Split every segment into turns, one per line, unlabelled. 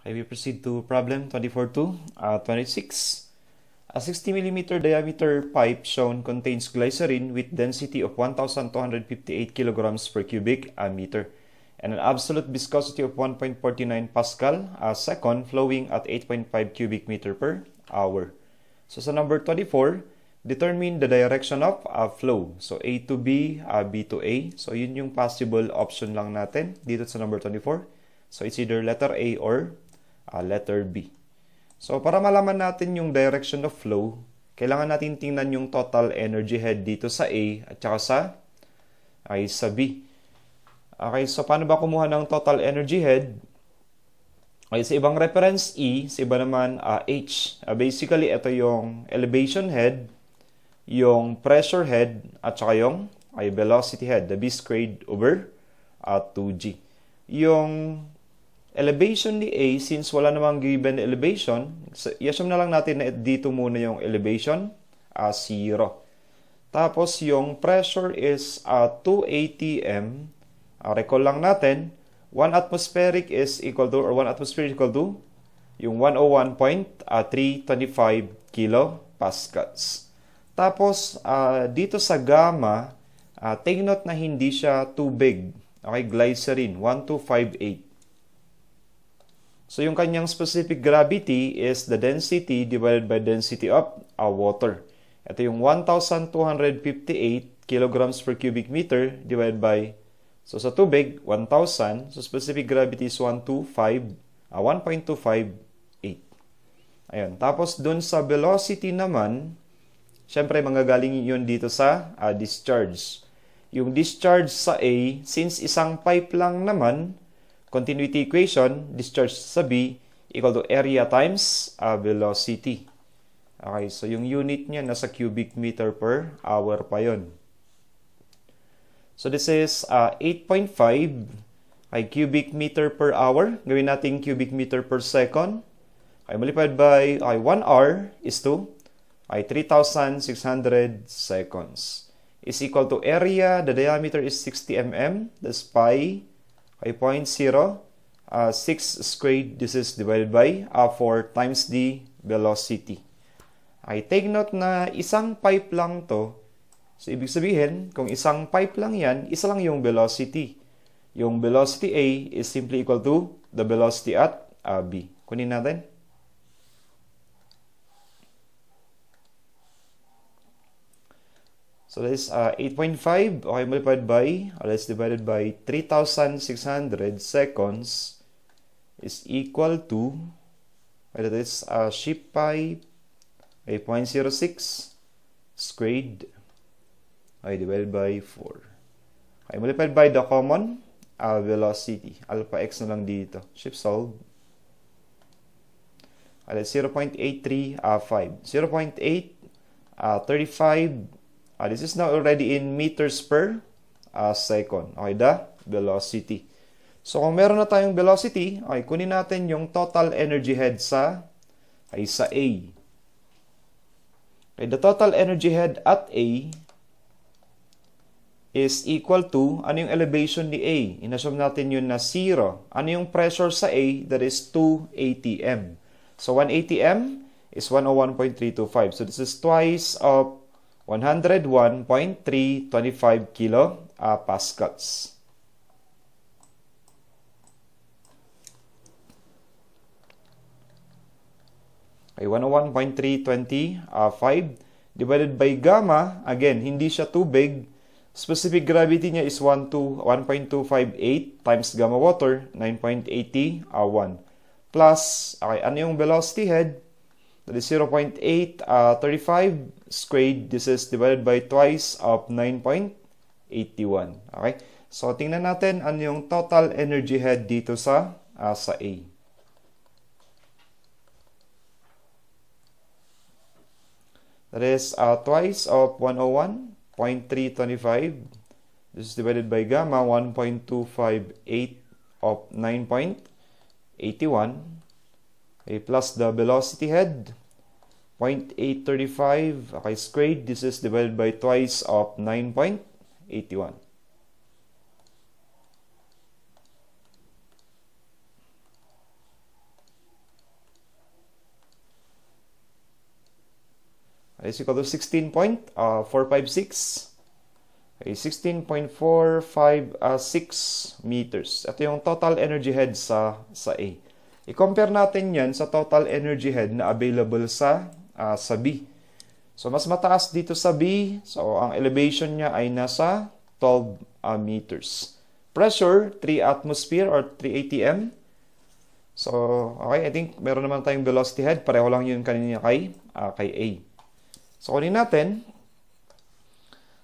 Okay, we proceed to problem 24.2, uh, 26. A 60 mm diameter pipe shown contains glycerin with density of 1,258 kilograms per cubic uh, meter and an absolute viscosity of 1.49 Pascal a uh, second flowing at 8.5 cubic meter per hour. So sa number 24, determine the direction of a uh, flow. So A to B, B to A. So yun yung possible option lang natin dito sa number 24. So it's either letter A or a ah, letter B. So, para malaman natin yung direction of flow, kailangan natin tingnan yung total energy head dito sa A at saka sa, ay, sa B. Okay, so paano ba kumuha ng total energy head? Okay, sa ibang reference E, sa iba naman uh, H. Uh, basically, ito yung elevation head, yung pressure head, at saka yung ay, velocity head, the B squared over uh, 2G. Yung elevation ni A, since wala namang given elevation, i-assume na lang natin na dito muna yung elevation as ah, zero. Tapos yung pressure is uh, ah, 2 atm. Uh, ah, recall lang natin, 1 atmospheric is equal to, or 1 atmospheric equal to, yung 101.325 kilopascals. Tapos, uh, dito sa gamma, uh, take note na hindi siya too big. Okay, glycerin, 1258. So yung kanyang specific gravity is the density divided by density of a uh, water. Ito yung 1,258 kilograms per cubic meter divided by, so sa tubig, 1,000. So specific gravity is 125, uh, 1.258. Ayan. Tapos dun sa velocity naman, syempre manggagaling yun dito sa uh, discharge. Yung discharge sa A, since isang pipe lang naman, Continuity equation, discharge sa B equal to area times uh, velocity. Okay, so yung unit niya nasa cubic meter per hour pa yon. So this is uh, 8.5 cubic meter per hour. Gawin natin cubic meter per second. Ay multiplied by ay 1 hour is to ay 3,600 seconds. Is equal to area, the diameter is 60 mm, that's pi 5.0 uh, 6 squared this is divided by uh, 4 times the velocity. I take note na isang pipe lang to. So, ibig sabihin, kung isang pipe lang yan, isa lang yung velocity. Yung velocity A is simply equal to the velocity at uh, B. Kunin natin. So that's uh, 8.5 okay multiplied by, or let's divide it by 3,600 seconds is equal to, well, that is uh, ship pi 8.06 squared I divided by 4. I multiplied by the common uh, velocity. Alpha x na lang dito. Ship solved. Uh, that's 0.835. Uh, 0.8 uh, 35 Uh, this is now already in meters per uh, second. Okay, the velocity. So, kung meron na tayong velocity, okay, kunin natin yung total energy head sa, ay sa A. Okay, the total energy head at A is equal to, ano yung elevation ni A? Inassume natin yun na 0. Ano yung pressure sa A? That is 2 atm. So, 1 atm is 101.325. So, this is twice of 101.325 kilo uh, ah, pascals. Okay, 101.325 ah, divided by gamma, again, hindi siya too big. Specific gravity niya is 1.258 times gamma water, 9.81. Uh, ah, plus, okay, ano yung velocity head? that is 0 uh, 35 squared this is divided by twice of 9.81 okay so tingnan natin ano yung total energy head dito sa uh, sa A that is uh, twice of 101.325 this is divided by gamma 1.258 of 9.81 okay, plus the velocity head 0.835 okay, squared. This is divided by twice of 9.81. is equal to 16.456 uh, okay, 16.456 uh, meters. Ito yung total energy head sa, sa A. I-compare natin yan sa total energy head na available sa uh, sa B. So, mas mataas dito sa B. So, ang elevation niya ay nasa 12 uh, ah, meters. Pressure, 3 atmosphere or 3 atm. So, okay, I think meron naman tayong velocity head. Pareho lang yun kanina kay, uh, kay A. So, kunin natin.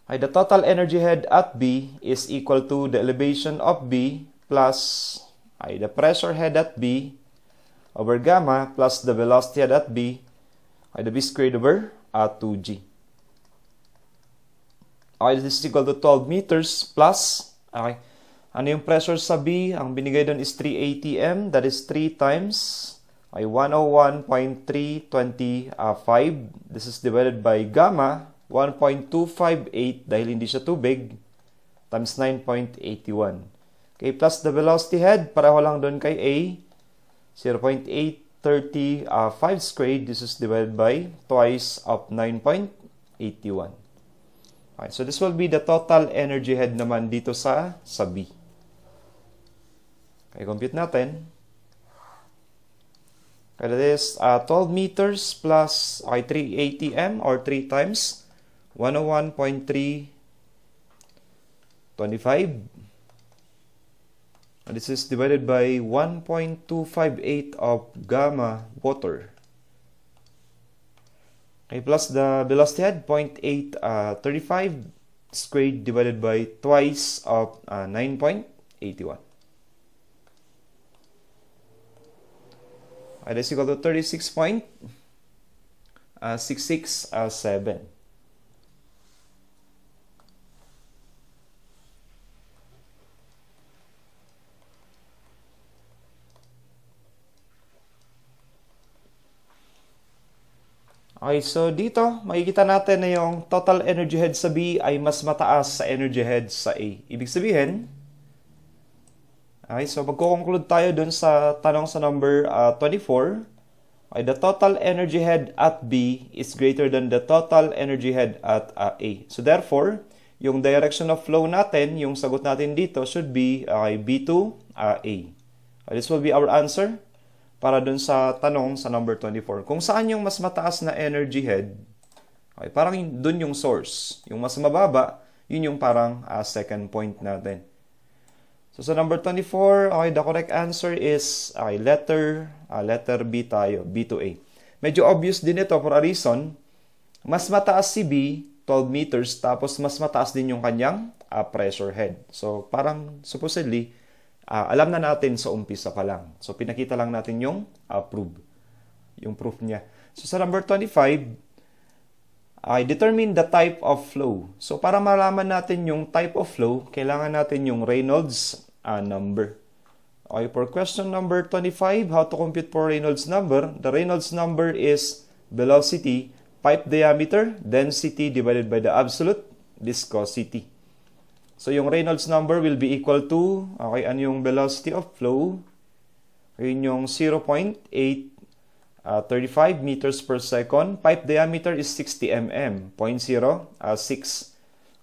Ay, the total energy head at B is equal to the elevation of B plus ay, the pressure head at B over gamma plus the velocity head at B Okay, the b squared over uh, 2g. Okay, this is equal to 12 meters plus, okay, ano yung pressure sa B? Ang binigay doon is 3 atm. that is 3 times ay 101.325. Uh, this is divided by gamma, 1.258 dahil hindi siya too big. times 9.81. Okay, plus the velocity head, pareho lang doon kay A, 0.8 30, uh, 5 squared, this is divided by twice of 9.81. Okay, so this will be the total energy head naman dito sa, sa B. Okay, compute natin. Okay, that is uh, 12 meters plus okay, 380 m or 3 times 101.325 this is divided by 1.258 of gamma water. Okay, plus the velocity head 0.835 uh, squared divided by twice of uh, 9.81. That is equal to 36.667. Okay, so dito, makikita natin na yung total energy head sa B ay mas mataas sa energy head sa A. Ibig sabihin, okay, so magkukonclude tayo dun sa tanong sa number uh, 24. Okay, the total energy head at B is greater than the total energy head at uh, A. So therefore, yung direction of flow natin, yung sagot natin dito should be okay, B to uh, A. Okay, this will be our answer para dun sa tanong sa number 24. Kung saan yung mas mataas na energy head, okay, parang dun yung source. Yung mas mababa, yun yung parang uh, second point natin. So sa number 24, okay, the correct answer is okay, letter, uh, letter B tayo, B to A. Medyo obvious din ito for a reason. Mas mataas si B, 12 meters, tapos mas mataas din yung kanyang uh, pressure head. So parang supposedly, uh, alam na natin sa umpisa pa lang. So, pinakita lang natin yung uh, proof. Yung proof niya. So, sa number 25, I determine the type of flow. So, para malaman natin yung type of flow, kailangan natin yung Reynolds uh, number. Okay, for question number 25, how to compute for Reynolds number, the Reynolds number is velocity, pipe diameter, density divided by the absolute viscosity. So, yung Reynolds number will be equal to, okay, ano yung velocity of flow? Yun yung 0.835 uh, meters per second. Pipe diameter is 60 mm, 0.06. uh,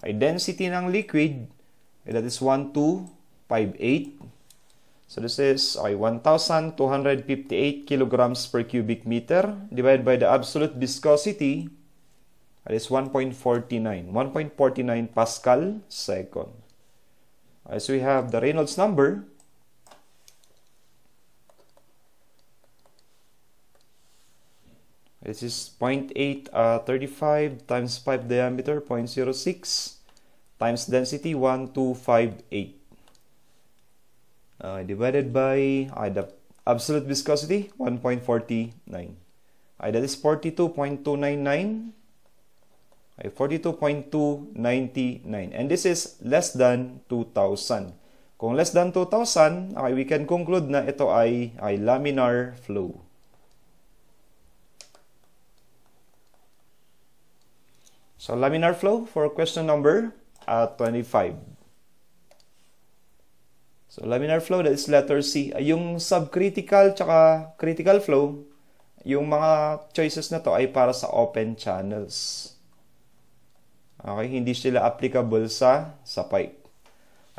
Okay, density ng liquid, okay, eh, that is 1258. So, this is okay, 1,258 kilograms per cubic meter divided by the absolute viscosity, That इस 1.49 1.49 Pascal second as we have the Reynolds number this is 0.8 uh, 35 times 5 diameter 0.06 times density 1258 uh, divided by uh, the absolute viscosity 1.49 uh, that is 42.299 Okay, 42.299. And this is less than 2,000. Kung less than 2,000, okay, we can conclude na ito ay, ay laminar flow. So, laminar flow for question number uh, 25. So, laminar flow, that is letter C. Yung subcritical tsaka critical flow, yung mga choices na to ay para sa open channels. Okay, hindi sila applicable sa sa pipe.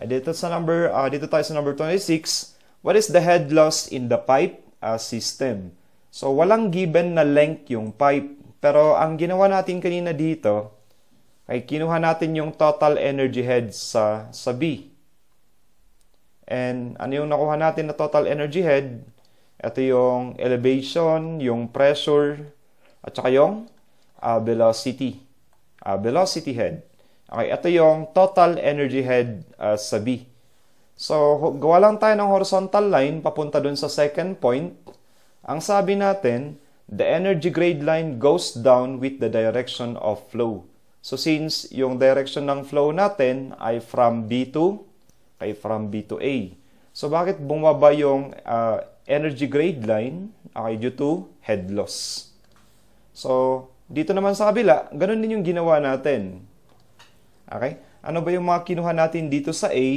Ay, dito sa number, uh, dito tayo sa number 26. What is the head loss in the pipe uh, system? So, walang given na length yung pipe. Pero ang ginawa natin kanina dito, ay kinuha natin yung total energy head sa, sa B. And ano yung nakuha natin na total energy head? Ito yung elevation, yung pressure, at saka yung uh, velocity uh, velocity head. Okay, ito yung total energy head uh, sa B. So, gawa lang tayo ng horizontal line papunta dun sa second point. Ang sabi natin, the energy grade line goes down with the direction of flow. So, since yung direction ng flow natin ay from B to, kay from B to A. So, bakit bumaba yung uh, energy grade line? Okay, due to head loss. So, dito naman sa kabila, ganun din yung ginawa natin. Okay? Ano ba yung mga kinuha natin dito sa A?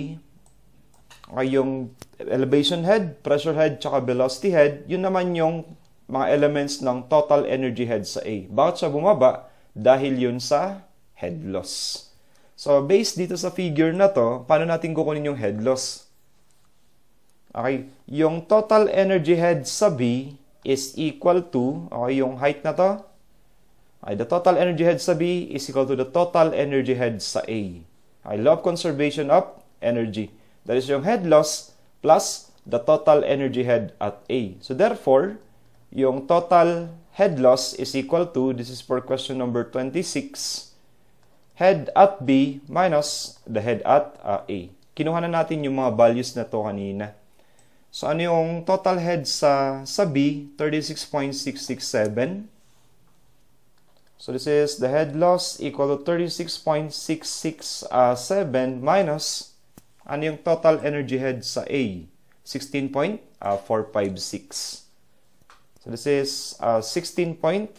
Okay, yung elevation head, pressure head, tsaka velocity head, yun naman yung mga elements ng total energy head sa A. Bakit siya bumaba? Dahil yun sa head loss. So, based dito sa figure na to, paano natin kukunin yung head loss? Okay, yung total energy head sa B is equal to, okay, yung height na to, ay the total energy head sa B is equal to the total energy head sa A. I love conservation of energy. That is yung head loss plus the total energy head at A. So therefore, yung total head loss is equal to, this is for question number 26, head at B minus the head at uh, A. Kinuha na natin yung mga values na to kanina. So ano yung total head sa, sa B? 36.667. So this is the head loss equal to 36.667 uh, minus ano yung total energy head sa A? 16.456. Uh, so this is uh, 16.456.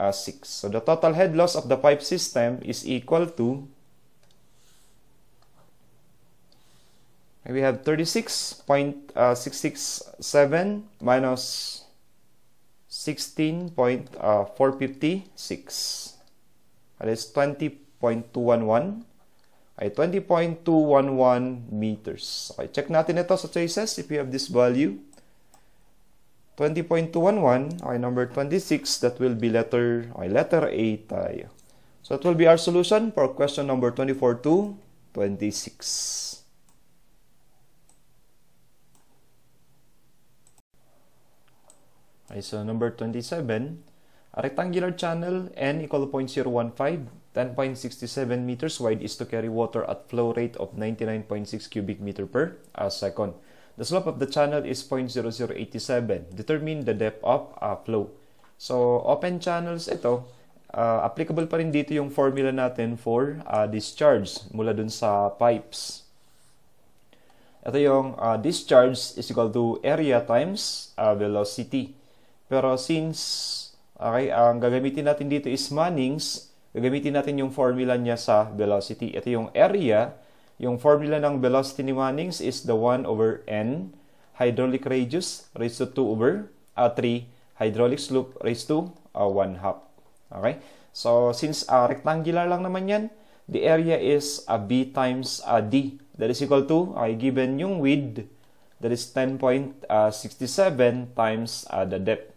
Uh, so the total head loss of the pipe system is equal to we have 36.667 minus 16.456. Uh, that is 20.211 ay 20.211 meters. Okay, check natin ito sa traces if you have this value. 20.211, okay, number 26, that will be letter, okay, letter A tayo. So that will be our solution for question number 24 to 26. Okay, so number 27, a rectangular channel N equal 0.015, 10.67 meters wide is to carry water at flow rate of 99.6 cubic meter per uh, second. The slope of the channel is 0.0087. Determine the depth of uh, flow. So, open channels ito, uh, applicable pa rin dito yung formula natin for uh, discharge mula dun sa pipes. Ito yung uh, discharge is equal to area times uh, velocity. Pero since okay, ang gagamitin natin dito is Manning's, gagamitin natin yung formula niya sa velocity. Ito yung area. Yung formula ng velocity ni Manning's is the 1 over n hydraulic radius raised to 2 over uh, 3 hydraulic slope raised to uh, 1 half. Okay? So since uh, rectangular lang naman yan, the area is a uh, b times a uh, d. That is equal to, okay, given yung width, that is 10.67 uh, times uh, the depth.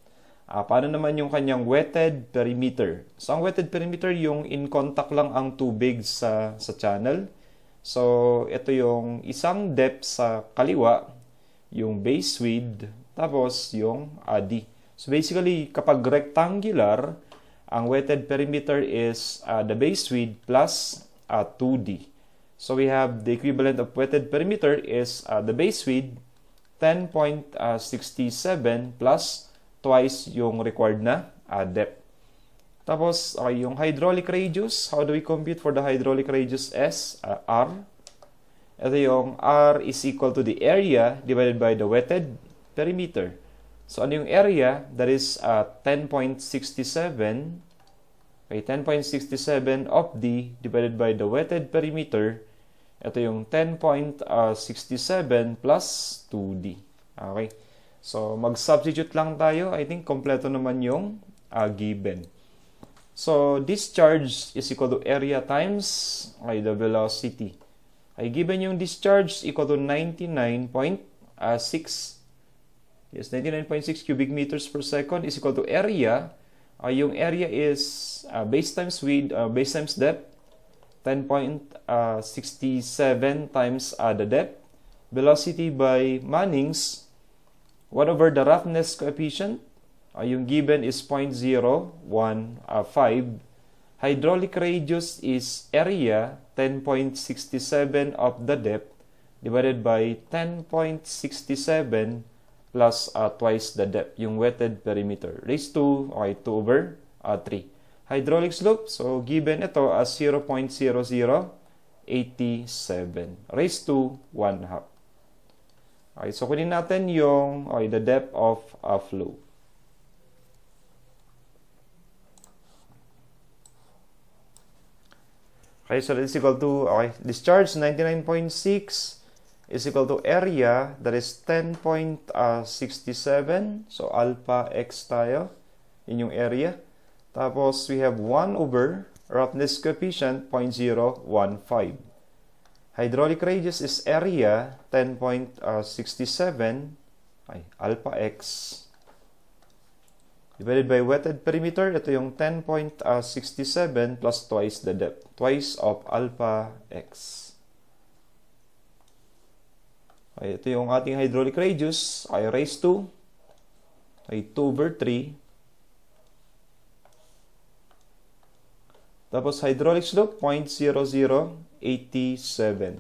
Uh, paano naman yung kanyang wetted perimeter? So, ang wetted perimeter, yung in contact lang ang tubig sa, sa channel. So, ito yung isang depth sa kaliwa, yung base width, tapos yung uh, D. So, basically, kapag rectangular, ang wetted perimeter is uh, the base width plus uh, ah, 2D. So, we have the equivalent of wetted perimeter is uh, the base width 10.67 plus twice yung required na uh, depth. Tapos, okay, yung hydraulic radius, how do we compute for the hydraulic radius S? Uh, R. Ito yung R is equal to the area divided by the wetted perimeter. So, ano yung area? That is uh, ah, 10.67 okay, 10.67 of D divided by the wetted perimeter. Ito yung 10.67 plus 2D. Okay. So, mag-substitute lang tayo. I think kompleto naman yung uh, given. So, discharge is equal to area times ay, the velocity. Ay given yung discharge equal to 99.6 uh, Yes, 99.6 cubic meters per second is equal to area. Uh, yung area is uh, base times width, uh, base times depth, 10.67 times uh, the depth. Velocity by Manning's 1 over the roughness coefficient, uh, yung given is 0.015. Ah, Hydraulic radius is area 10.67 of the depth divided by 10.67 plus uh, twice the depth, yung wetted perimeter. Raised to, okay, 2 over uh, 3. Hydraulic slope, so given ito as 0.0087. Raised to 1 half. Okay, so kunin natin yung okay, the depth of a flow. Okay, so that is equal to okay, discharge 99.6 is equal to area that is 10.67. So alpha x tayo, in yung area. Tapos we have 1 over roughness coefficient 0.015. Hydraulic radius is area 10.67 uh, ay, alpha x divided by wetted perimeter. Ito yung 10.67 uh, plus twice the depth, twice of alpha x. Okay, ito yung ating hydraulic radius, i raised to ay 2 over 3 Tapos hydraulic slope, 0.0087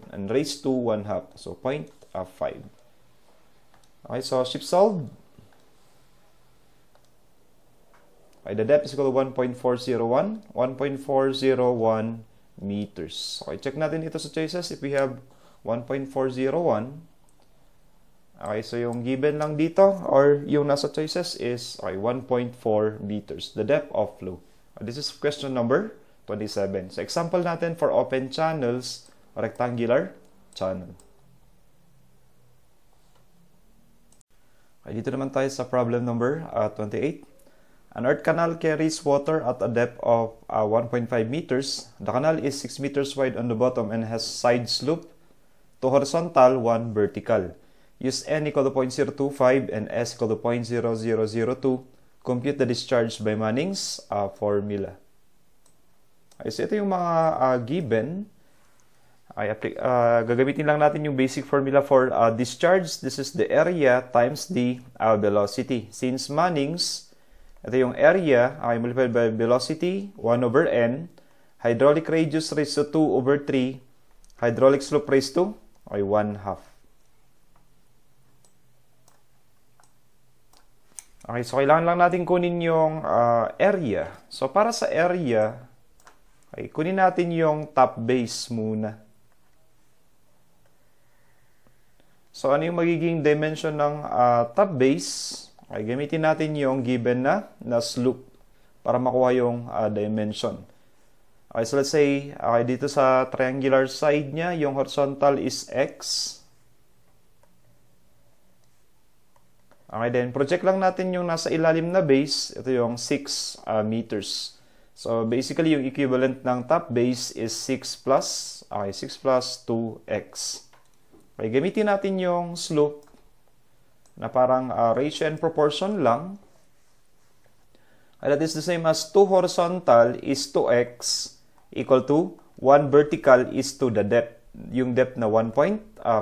and raise to 1 half. So, 0.5. Uh, okay, so ship solved. Okay, the depth is equal to 1.401, 1.401 meters. Okay, check natin ito sa choices. If we have 1.401, okay, so yung given lang dito or yung nasa choices is okay, 1.4 meters, the depth of flow. This is question number 27. So example natin for open channels, rectangular channel. Okay, dito naman tayo sa problem number uh, 28. An earth canal carries water at a depth of uh, 1.5 meters. The canal is 6 meters wide on the bottom and has side slope, 2 horizontal, 1 vertical. Use n equal to 0.025 and s equal to 0.0002. Compute the discharge by Manning's uh, formula. is ito yung mga uh, given. Ay, uh, gagamitin lang natin yung basic formula for uh, discharge. This is the area times the uh, velocity. Since Manning's, ito yung area, okay, multiplied by velocity, 1 over n. Hydraulic radius raised to 2 over 3. Hydraulic slope raised to okay, 1 half. Okay, so kailangan lang natin kunin yung uh, area. So para sa area, Okay, kunin natin yung top base muna. So, ano yung magiging dimension ng uh, top base? Okay, gamitin natin yung given na, na slope para makuha yung uh, dimension. Okay, so let's say, okay, dito sa triangular side niya, yung horizontal is x. Okay, then project lang natin yung nasa ilalim na base. Ito yung 6 uh, ah, meters. So basically, yung equivalent ng top base is 6 plus, okay, 6 plus 2x. Okay, gamitin natin yung slope na parang uh, ratio and proportion lang. And that is the same as 2 horizontal is 2x equal to 1 vertical is to the depth, yung depth na 1.5 uh, ah,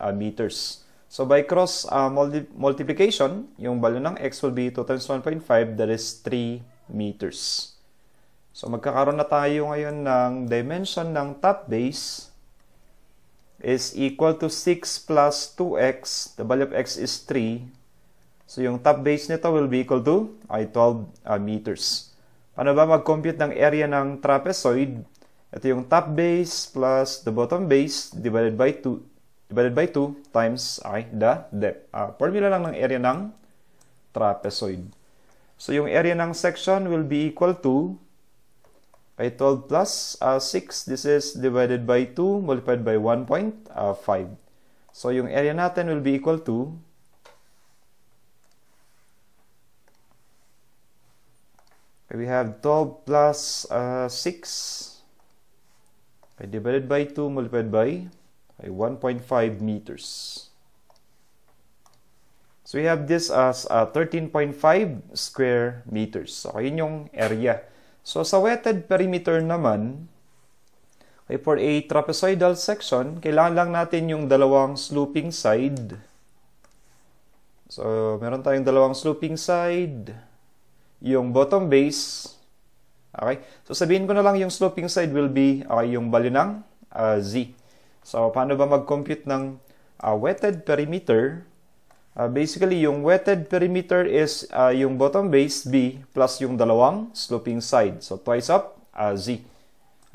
ah, meters. So by cross uh, multi multiplication, yung value ng x will be 2 times 1.5, that is 3 meters. So magkakaroon na tayo ngayon ng dimension ng top base is equal to 6 plus 2x. The value of x is 3. So yung top base nito will be equal to ay 12 uh, ah, meters. Paano ba mag-compute ng area ng trapezoid? Ito yung top base plus the bottom base divided by 2 divided by 2 times ay the depth. Uh, formula lang ng area ng trapezoid. So yung area ng section will be equal to Okay, 12 plus uh, 6, this is divided by 2 multiplied by 1.5. Uh, so, yung area natin will be equal to we have 12 plus uh, 6 okay, divided by 2 multiplied by okay, 1.5 meters. So, we have this as uh, 13.5 square meters. So, okay, yun yung area So sa wetted perimeter naman, okay, for a trapezoidal section, kailangan lang natin yung dalawang sloping side. So meron tayong dalawang sloping side, yung bottom base, okay? So sabihin ko na lang yung sloping side will be okay, yung value ng uh, z. So paano ba mag-compute ng uh, wetted perimeter? Uh, basically, yung wetted perimeter is uh, yung bottom base, B, plus yung dalawang sloping side. So, twice up, uh, Z.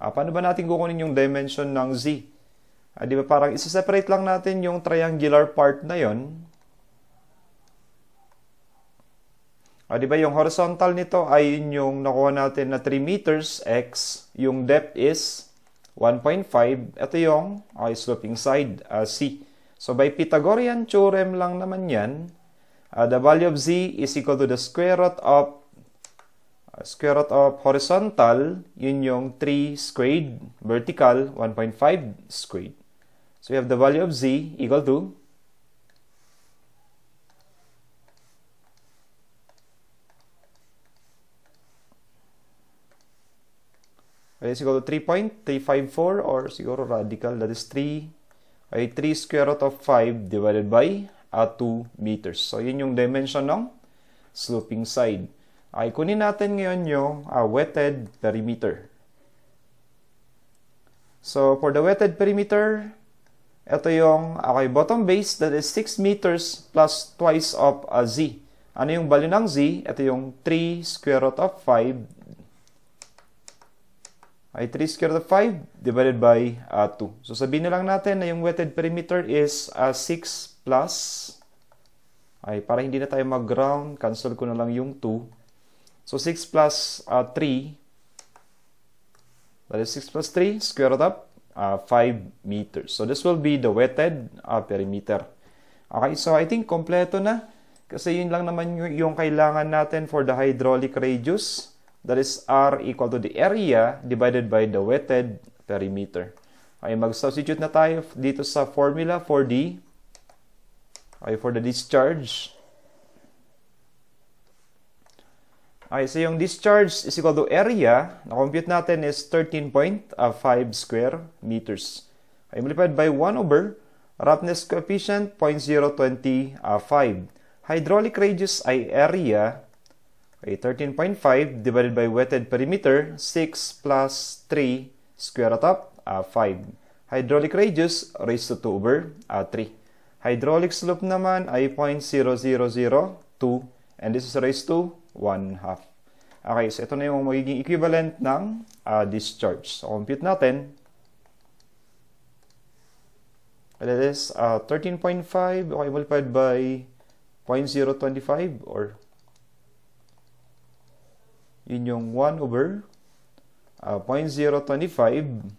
Uh, paano ba natin kukunin yung dimension ng Z? Uh, di ba parang isa-separate lang natin yung triangular part na yon. Uh, di ba yung horizontal nito ay yung nakuha natin na 3 meters, X. Yung depth is 1.5. Ito yung okay, uh, sloping side, uh, C. So by Pythagorean theorem lang naman yan, uh, the value of z is equal to the square root of uh, square root of horizontal, yun yung 3 squared, vertical, 1.5 squared. So we have the value of z equal to is equal to 3.354 or siguro radical that is 3 ay 3 square root of 5 divided by uh, ah, 2 meters. So, yun yung dimension ng sloping side. Ay, kunin natin ngayon yung uh, wetted perimeter. So, for the wetted perimeter, ito yung okay, bottom base that is 6 meters plus twice of uh, z. Ano yung value ng z? Ito yung 3 square root of 5 ay 3 square root of 5 divided by uh, 2. So sabihin na lang natin na yung wetted perimeter is uh, 6 plus, ay para hindi na tayo mag-ground, cancel ko na lang yung 2. So 6 plus uh, 3, that is 6 plus 3, square root of uh, 5 meters. So this will be the wetted uh, perimeter. Okay, so I think kompleto na. Kasi yun lang naman yung kailangan natin for the hydraulic radius that is R equal to the area divided by the wetted perimeter. Okay, mag-substitute na tayo dito sa formula for the okay, for the discharge. Okay, so yung discharge is equal to area, na-compute natin is 13.5 square meters. Okay, multiplied by 1 over roughness coefficient 0.025. Hydraulic radius ay area Okay, 13.5 divided by wetted perimeter, 6 plus 3 square root of uh, 5. Hydraulic radius raised to 2 over uh, 3. Hydraulic slope naman ay 0.0002 and this is raised to 1 half. Okay, so ito na yung magiging equivalent ng uh, discharge. So, compute natin. That is uh, 13.5 okay, multiplied by 0.025 or yun 1 over uh, 0.025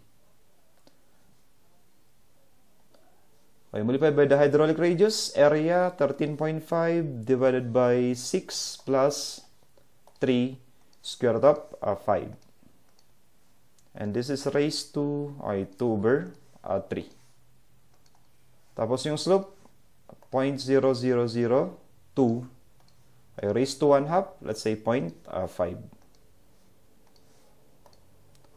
Okay, multiply by the hydraulic radius, area 13.5 divided by 6 plus 3 square root of uh, 5. And this is raised to okay, 2 over uh, 3. Tapos yung slope, 0.0002 I raised to 1 half, let's say 0.5.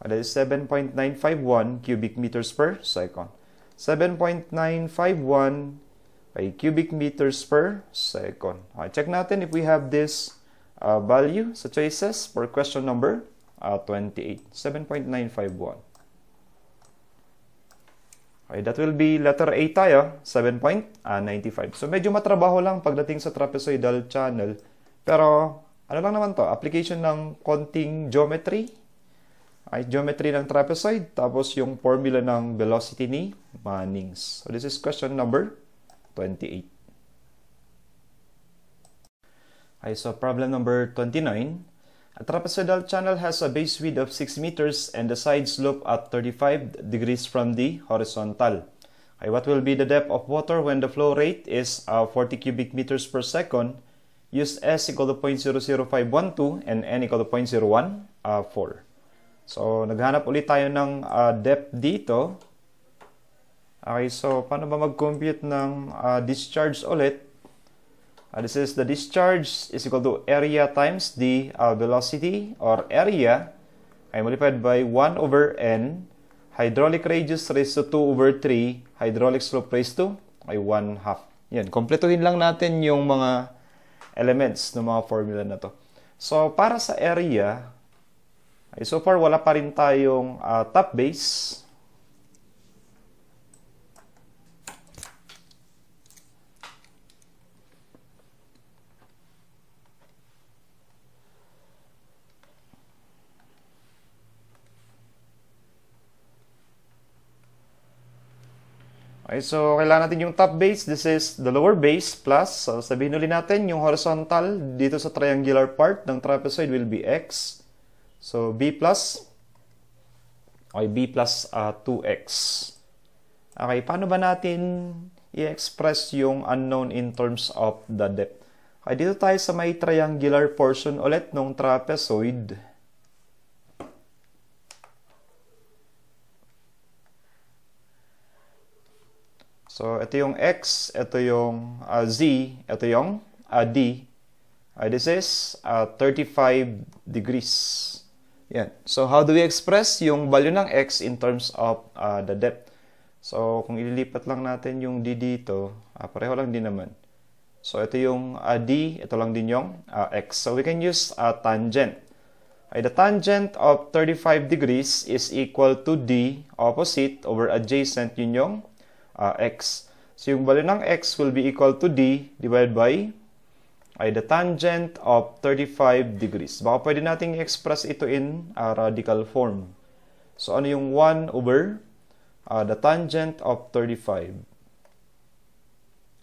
Well, is 7.951 cubic meters per second. 7.951 by cubic meters per second. Okay, check natin if we have this uh, value sa choices for question number uh, 28. 7.951. Okay, that will be letter A tayo, 7.95. Ah, so medyo matrabaho lang pagdating sa trapezoidal channel. Pero ano lang naman to, application ng konting geometry Right, geometry ng trapezoid, tapos yung formula ng velocity ni Mannings. So this is question number 28. Okay, so problem number 29. A trapezoidal channel has a base width of 6 meters and the side slope at 35 degrees from the horizontal. Okay, what will be the depth of water when the flow rate is uh, 40 cubic meters per second? Use S equal to 0.00512 and N equal to 0.014. So, naghanap ulit tayo ng uh, depth dito. Okay, so paano ba mag-compute ng uh, discharge ulit? Uh, this is the discharge is equal to area times the uh, velocity or area ay multiplied by 1 over n. Hydraulic radius raised to 2 over 3. Hydraulic slope raised to ay 1 half. Yan, kompletuhin lang natin yung mga elements ng mga formula na to. So, para sa area, Okay, eh, so far, wala pa rin tayong uh, top base. Okay, so kailangan natin yung top base. This is the lower base plus, so sabihin ulit natin, yung horizontal dito sa triangular part ng trapezoid will be x. So, b plus, okay, b plus uh, 2x. Okay, paano ba natin i-express yung unknown in terms of the depth? Okay, dito tayo sa may triangular portion ulit ng trapezoid. So, ito yung x, ito yung uh, z, ito yung uh, d. Uh, this is uh, 35 degrees. Yan. So, how do we express yung value ng x in terms of uh, the depth? So, kung ililipat lang natin yung d dito, uh, pareho lang din naman. So, ito yung uh, d, ito lang din yung uh, x. So, we can use uh, tangent. Okay, the tangent of 35 degrees is equal to d opposite over adjacent yun yung uh, x. So, yung value ng x will be equal to d divided by ay the tangent of 35 degrees. Baka pwede nating express ito in uh, radical form. So ano yung 1 over uh, the tangent of 35?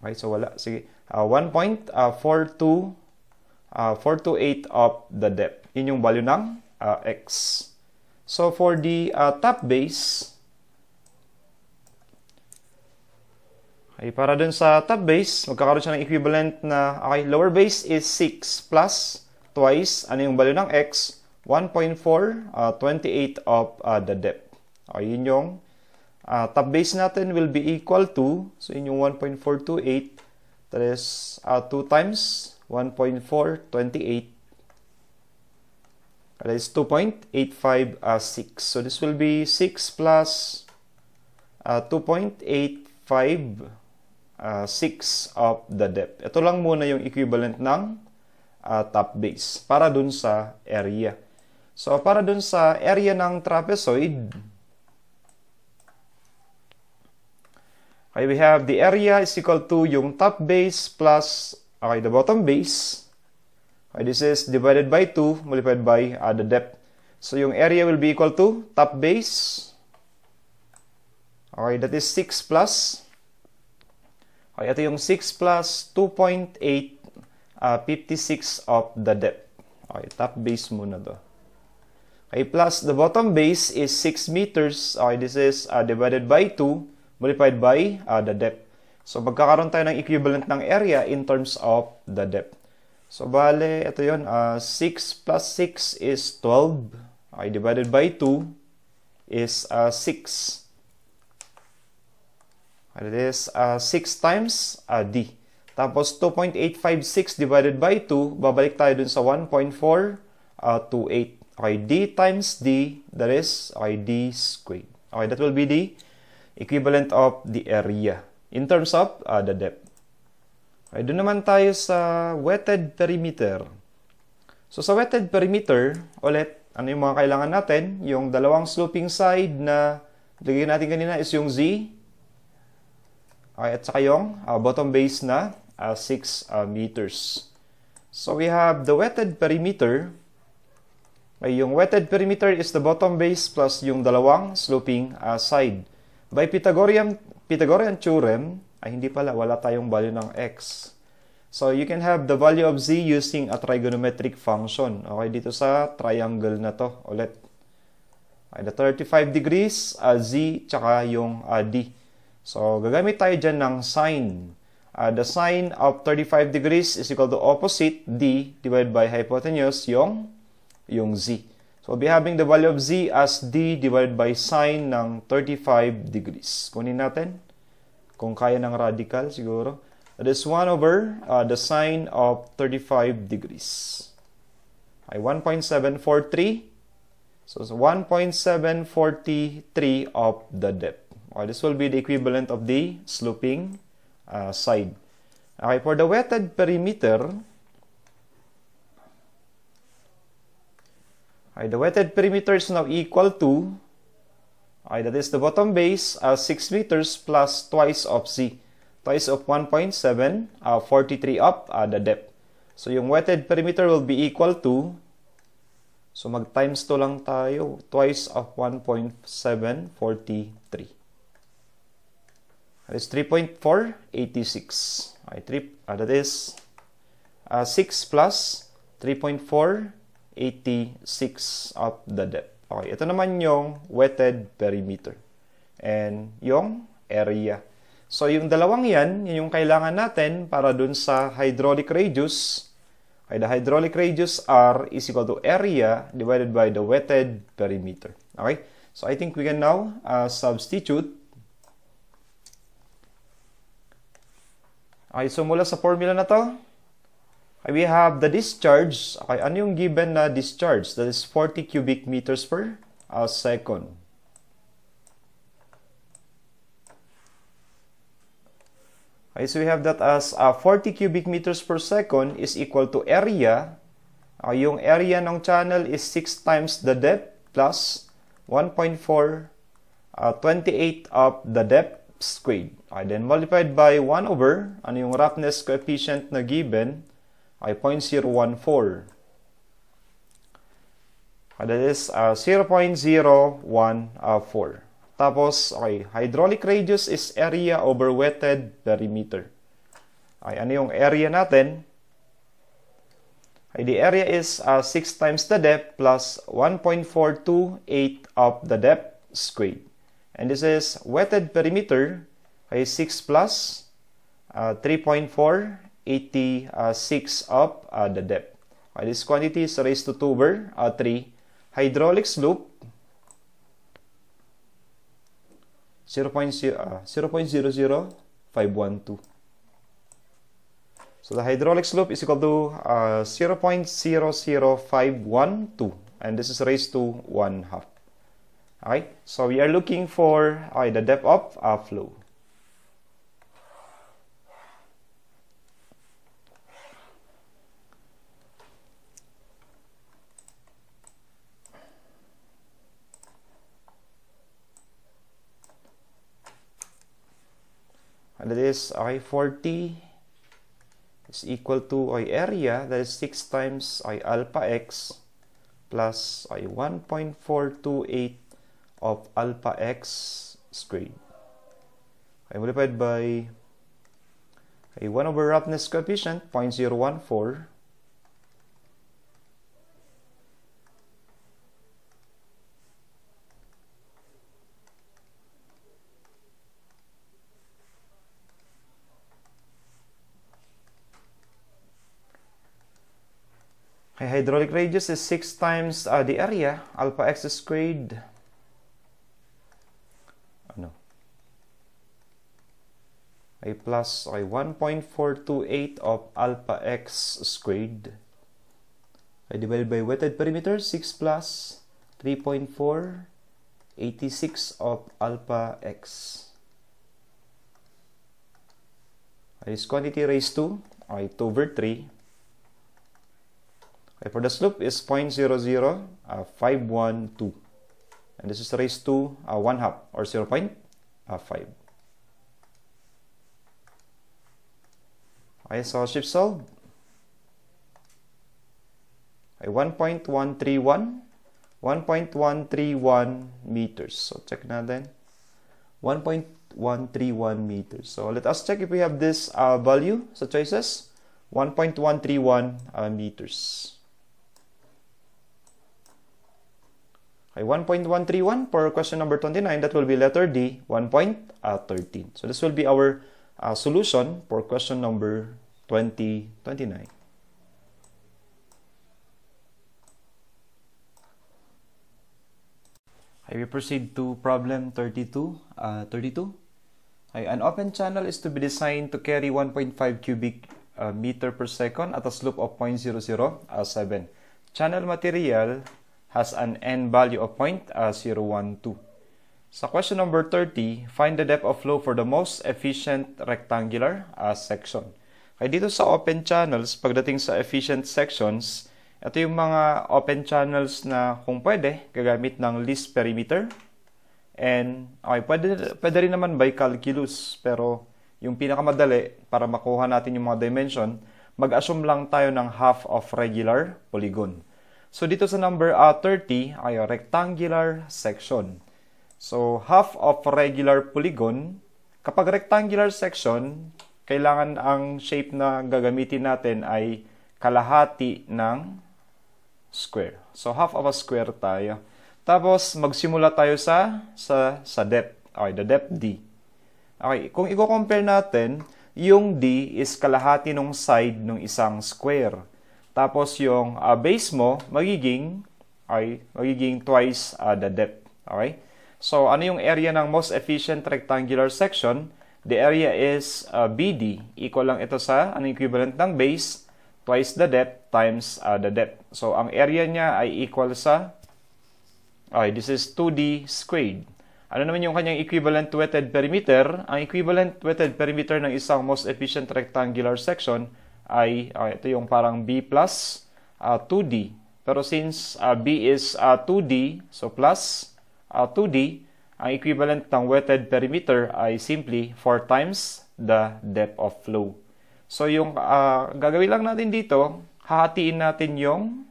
Okay, so wala. Sige. Uh, 1.428 uh, uh, 428 of the depth. Yun yung value ng uh, x. So for the uh, top base, ay para dun sa top base, magkakaroon siya ng equivalent na, okay, lower base is 6 plus twice, ano yung value ng x? 1.4, uh, 28 of uh, the depth. Okay, yun yung uh, top base natin will be equal to, so yun yung 1.428, that is uh, 2 times 1.428, that is 2.856. So this will be 6 plus uh, 2.85 uh, 6 of the depth. Ito lang muna yung equivalent ng uh, top base para dun sa area. So, para dun sa area ng trapezoid, okay, we have the area is equal to yung top base plus okay, the bottom base. Okay, this is divided by 2 multiplied by uh, the depth. So, yung area will be equal to top base. Okay, that is 6 plus Okay, ito yung 6 plus 2.8, uh, 56 of the depth. Okay, top base muna do. Okay, plus the bottom base is 6 meters. Okay, this is uh, divided by 2 multiplied by uh, the depth. So, magkakaroon tayo ng equivalent ng area in terms of the depth. So, bale, ito yun. Uh, 6 plus 6 is 12. Okay, divided by 2 is uh, 6. Ano that is uh, ah, 6 times uh, D. Tapos 2.856 divided by 2, babalik tayo dun sa 1.428. Uh, 28. okay, D times D, that is okay, D squared. Okay, that will be the equivalent of the area in terms of uh, the depth. Okay, doon naman tayo sa wetted perimeter. So sa wetted perimeter, ulit, ano yung mga kailangan natin? Yung dalawang sloping side na lagay natin kanina is yung Z Okay, at saka yung uh, bottom base na uh, 6 uh, meters. So we have the wetted perimeter. Okay, yung wetted perimeter is the bottom base plus yung dalawang sloping uh, side. By Pythagorean, Pythagorean theorem, ay hindi pala, wala tayong value ng x. So you can have the value of z using a trigonometric function. Okay, dito sa triangle na to ulit. Okay, the 35 degrees, uh, z, tsaka yung uh, d. So, gagamit tayo dyan ng sine. Uh, the sine of 35 degrees is equal to opposite d divided by hypotenuse, yung, yung z. So, I'll be having the value of z as d divided by sine ng 35 degrees. Kunin natin. Kung kaya ng radical, siguro. That is 1 over uh, the sine of 35 degrees. Ay, 1.743. So, 1.743 of the depth. Okay, uh, this will be the equivalent of the sloping uh, side. Okay, for the wetted perimeter, okay, the wetted perimeter is now equal to, okay, that is the bottom base, uh, 6 meters plus twice of Z, twice of 1.7, uh, 43 up uh, the depth. So, yung wetted perimeter will be equal to, so mag times to lang tayo, twice of 1.7, 43 is 3.486. I trip uh, that is uh, 6 plus 3.486 of the depth. Okay, ito naman yung wetted perimeter and yung area. So, yung dalawang yan, yun yung kailangan natin para dun sa hydraulic radius. Okay, the hydraulic radius R is equal to area divided by the wetted perimeter. Okay, so I think we can now uh, substitute Okay, so mula sa formula na to, we have the discharge. Okay, ano yung given na discharge? That is 40 cubic meters per uh, second. Okay, so we have that as uh, 40 cubic meters per second is equal to area. Uh, yung area ng channel is 6 times the depth plus 1.4, uh, 28 of the depth squared. I then multiplied by 1 over, ano yung roughness coefficient na given, ay 0.014. Uh, ah, that is uh, ah, 0.014. Ah, Tapos, okay, hydraulic radius is area over wetted perimeter. Ay, ano yung area natin? Ay, the area is uh, 6 times the depth plus 1.428 of the depth squared. and this is weighted perimeter a 6 plus uh, 3.486 of uh, the depth. Uh, this quantity is raised to 2 over uh, 3. Hydraulics loop 0, uh, 0.00512. So the hydraulics loop is equal to uh, 0.00512 and this is raised to 1 half. Alright, so we are looking for the depth of uh, flow. And this I 40 is equal to I area that is 6 times I alpha x plus I 1.428 of alpha x squared. I multiplied by a 1 over roughness coefficient 0.014 a hydraulic radius is 6 times uh, the area alpha x squared ay plus ay 1.428 of alpha x squared. I divided by weighted perimeter 6 plus point four eighty six of alpha x. This quantity raised to i 2 over 3. Okay, for the slope is 0 ah, 0.00512 and this is raised to uh, 1 half or 0 ah, 0.5. saw shift solve. I 1.131 1.131 meters. So check then, 1.131 meters. So let us check if we have this uh, value so choices. 1.131 uh, meters. Okay, 1.131 for question number 29, that will be letter D, 1.13. Uh, so this will be our uh, solution for question number 20, 29. I will proceed to problem 32. Uh, 32. an open channel is to be designed to carry 1.5 cubic uh, meter per second at a slope of 0.007. Channel material has an n value of 0.012. Sa question number 30, find the depth of flow for the most efficient rectangular uh, section. ay dito sa open channels, pagdating sa efficient sections, ito yung mga open channels na kung pwede, gagamit ng list perimeter. And okay, pwede, pwede rin naman by calculus, pero yung pinakamadali para makuha natin yung mga dimension, mag-assume lang tayo ng half of regular polygon. So dito sa number uh, 30 ay rectangular section. So half of regular polygon, kapag rectangular section, kailangan ang shape na gagamitin natin ay kalahati ng square. So, half of a square tayo. Tapos, magsimula tayo sa, sa, sa depth. Okay, the depth D. Okay, kung i-compare natin, yung D is kalahati ng side ng isang square. Tapos, yung uh, base mo, magiging, ay magiging twice uh, the depth. Okay? So, ano yung area ng most efficient rectangular section? The area is uh, BD. Equal lang ito sa ano equivalent ng base twice the depth times uh, the depth. So, ang area niya ay equal sa okay, this is 2D squared. Ano naman yung kanyang equivalent wetted perimeter? Ang equivalent wetted perimeter ng isang most efficient rectangular section ay okay, ito yung parang B plus uh, 2D. Pero since uh, B is uh, 2D, so plus uh, 2D, ang equivalent ng wetted perimeter ay simply 4 times the depth of flow. So yung uh, gagawin lang natin dito, hahatiin natin yung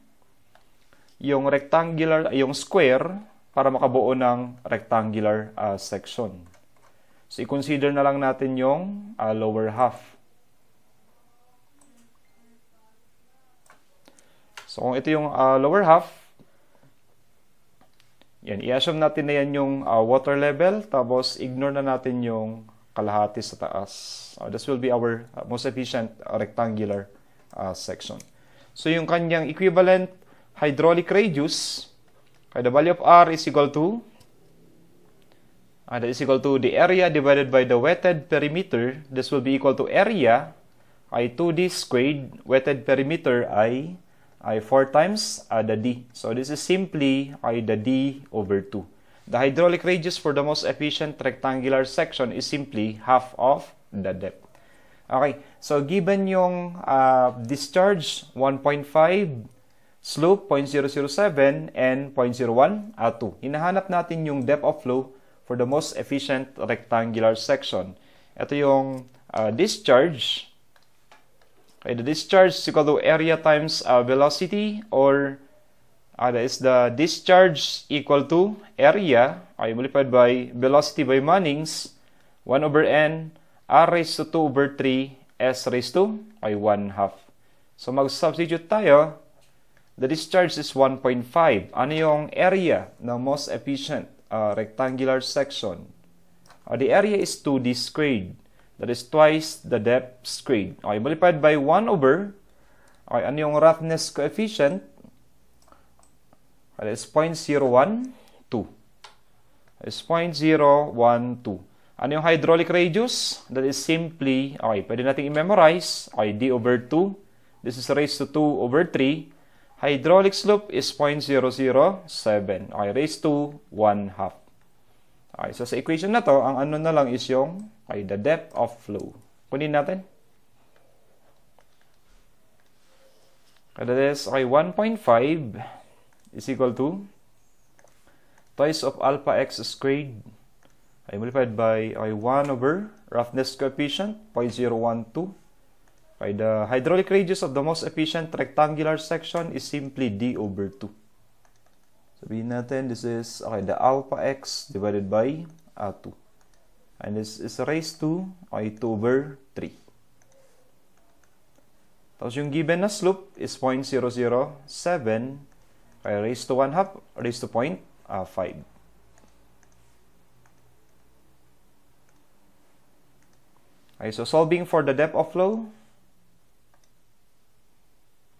yung rectangular, yung square para makabuo ng rectangular uh, section. So i-consider na lang natin yung uh, lower half. So kung ito yung uh, lower half, yan, i-assume natin na yan yung uh, water level, tapos ignore na natin yung kalahati sa taas. Uh, this will be our uh, most efficient uh, rectangular uh, section. So yung kanyang equivalent hydraulic radius, okay, the value of R is equal to, uh, that is equal to the area divided by the wetted perimeter. This will be equal to area I 2D squared, wetted perimeter I I 4 times uh, the d. So this is simply I the d over 2. The hydraulic radius for the most efficient rectangular section is simply half of the depth. Okay, so given yung uh, discharge 1.5, slope 0.007, and 0.01 at 2. Hinahanap natin yung depth of flow for the most efficient rectangular section. Ito yung uh, discharge Okay, the discharge is equal to area times uh, velocity or uh, the discharge equal to area I multiplied by velocity by Manning's 1 over n r raised to 2 over 3 s raised to ay 1 half. So mag-substitute tayo, the discharge is 1.5. Ano yung area na most efficient uh, rectangular section? Uh, the area is 2d squared. That is twice the depth squared. Okay, multiplied by 1 over, okay, ano yung roughness coefficient? that is 0.012. That is 0.012. Ano yung hydraulic radius? That is simply, okay, pwede natin i-memorize. Okay, d over 2. This is raised to 2 over 3. Hydraulic slope is 0.007. Okay, raised to 1 half. Okay, so sa equation na to, ang ano na lang is yung Okay, the depth of flow. Kunin natin. Okay, that is, okay, 1.5 is equal to twice of alpha x squared okay, multiplied by okay, 1 over roughness coefficient 0.012. Okay, the hydraulic radius of the most efficient rectangular section is simply d over 2. Sabihin natin, this is okay, the alpha x divided by A2. and this is raised to i2 over 3. Tapos yung given na slope is 0.007 kaya raised to 1 half raised to ah, 0.5. okay, so solving for the depth of flow,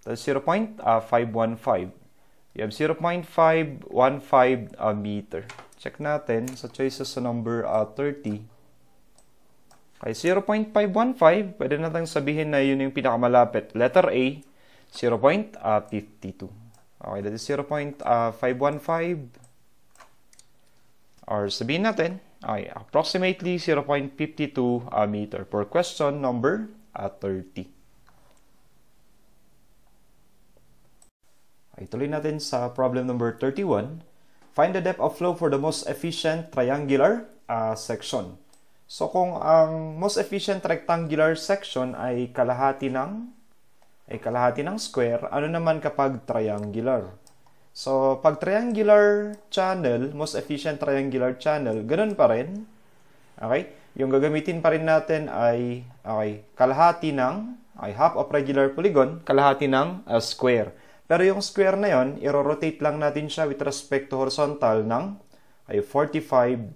that's 0 ah, 0.515. You have 0 0.515 uh, ah, meter. Check natin sa choices sa number uh, 30. ay 0.515, pwede natin sabihin na yun yung pinakamalapit. Letter A, 0.52. Ah, okay, that is 0.515. Ah, Or sabihin natin, okay, approximately 0.52 uh, ah, meter per question number 30. Okay, tuloy natin sa problem number 31. Find the depth of flow for the most efficient triangular uh, section. So kung ang most efficient rectangular section ay kalahati ng ay kalahati ng square, ano naman kapag triangular? So pag triangular channel, most efficient triangular channel, ganun pa rin. Okay? Yung gagamitin pa rin natin ay okay, kalahati ng ay half of regular polygon, kalahati ng uh, square. Pero yung square na yon, i rotate lang natin siya with respect to horizontal ng ay 45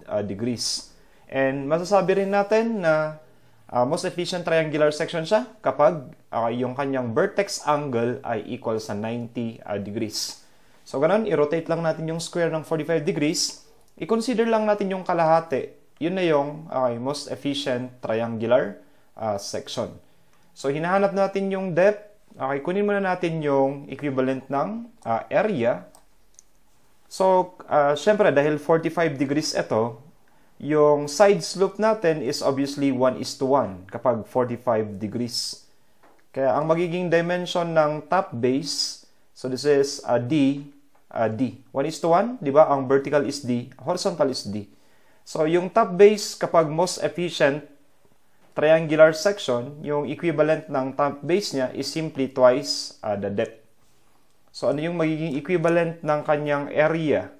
uh, degrees. And masasabi rin natin na uh, most efficient triangular section siya kapag uh, yung kanyang vertex angle ay equal sa 90 uh, ah, degrees. So ganun, i-rotate lang natin yung square ng 45 degrees. I-consider lang natin yung kalahati. Yun na yung okay, most efficient triangular uh, section. So hinahanap natin yung depth. Okay, kunin muna natin yung equivalent ng uh, area. So, uh, syempre, dahil 45 degrees ito, yung side slope natin is obviously 1 is to 1 kapag 45 degrees. Kaya ang magiging dimension ng top base, so this is a D, a D. 1 is to 1, di ba? Ang vertical is D, horizontal is D. So yung top base kapag most efficient triangular section, yung equivalent ng top base niya is simply twice uh, the depth. So ano yung magiging equivalent ng kanyang area?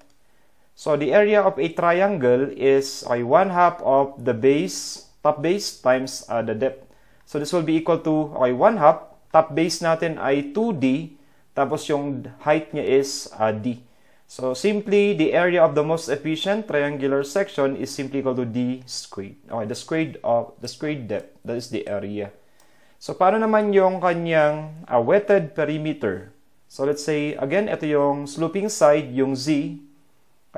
So the area of a triangle is okay, 1 half of the base, top base times uh, the depth. So this will be equal to okay, 1 half, top base natin ay 2D, tapos yung height niya is uh, D. So simply, the area of the most efficient triangular section is simply equal to D squared. Okay, the squared of the squared depth, that is the area. So paano naman yung kanyang uh, weighted perimeter? So let's say, again, ito yung sloping side, yung Z,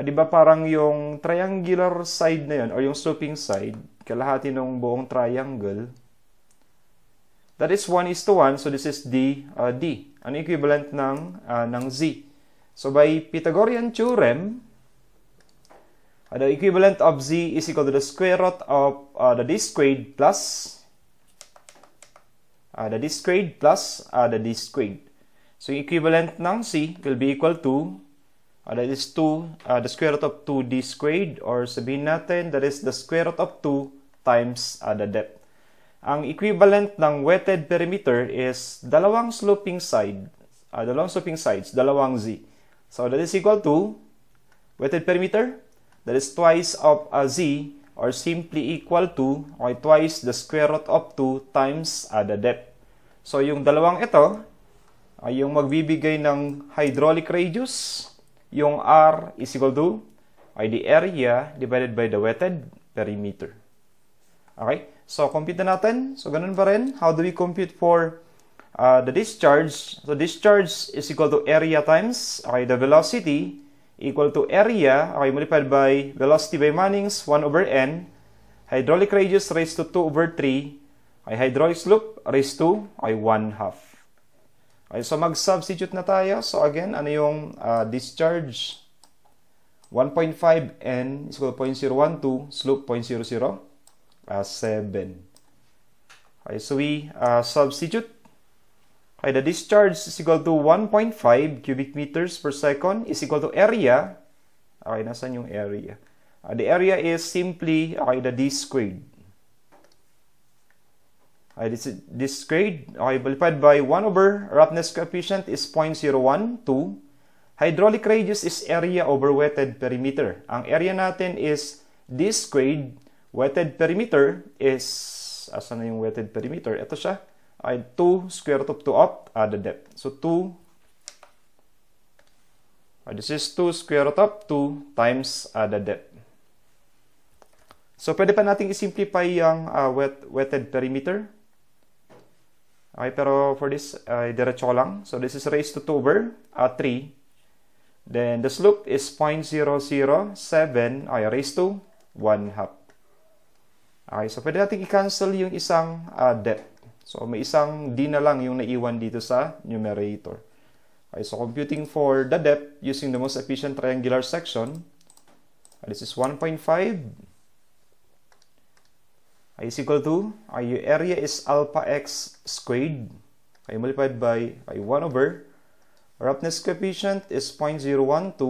Ah, di ba parang yung triangular side na yun, or yung sloping side, kalahati ng buong triangle, that is 1 is to 1, so this is D, uh, D, an equivalent ng, uh, ng Z. So by Pythagorean theorem, uh, the equivalent of Z is equal to the square root of uh, the D squared plus uh, the D squared plus uh, the D squared. So equivalent ng C will be equal to Uh, that is 2, uh, the square root of 2d squared or sabihin natin that is the square root of 2 times uh, the depth. Ang equivalent ng wetted perimeter is dalawang sloping side, uh, dalawang sloping sides, dalawang z. So that is equal to wetted perimeter that is twice of a uh, z or simply equal to okay, twice the square root of 2 times uh, the depth. So yung dalawang ito ay yung magbibigay ng hydraulic radius yung R is equal to ay the area divided by the wetted perimeter. Okay? So, compute na natin. So, ganun pa rin. How do we compute for uh, the discharge? So, discharge is equal to area times, okay, the velocity equal to area, okay, multiplied by velocity by Mannings, 1 over n, hydraulic radius raised to 2 over 3, okay, hydraulic slope raised to okay, 1 half. Okay, so mag-substitute na tayo. So again, ano yung uh, discharge? 1.5 N is equal to 0.012, slope 0.00, uh, 7. Okay, so we uh, substitute. Okay, the discharge is equal to 1.5 cubic meters per second is equal to area. Okay, nasan yung area? Uh, the area is simply, okay, the D squared. Uh, this, this grade, okay, multiplied by 1 over roughness coefficient is 0.012. Hydraulic radius is area over wetted perimeter. Ang area natin is this grade, wetted perimeter is, asan na yung wetted perimeter? Ito siya, ay okay, 2 square root of 2 up, uh, the depth. So 2, uh, ah, this is 2 square root of 2 times uh, the depth. So, pwede pa nating isimplify yung uh, wet, wetted perimeter. Okay, pero for this, uh, diretso lang. So this is raised to 2 over uh, 3. Then the slope is 0.007 okay, raised to 1 half. Okay, so pwede natin i-cancel yung isang uh, depth. So may isang d na lang yung naiwan dito sa numerator. Okay, so computing for the depth using the most efficient triangular section. This is 1.5 I is equal to, I, uh, yung area is alpha x squared. I multiplied by I 1 over. Roughness coefficient is 0.012.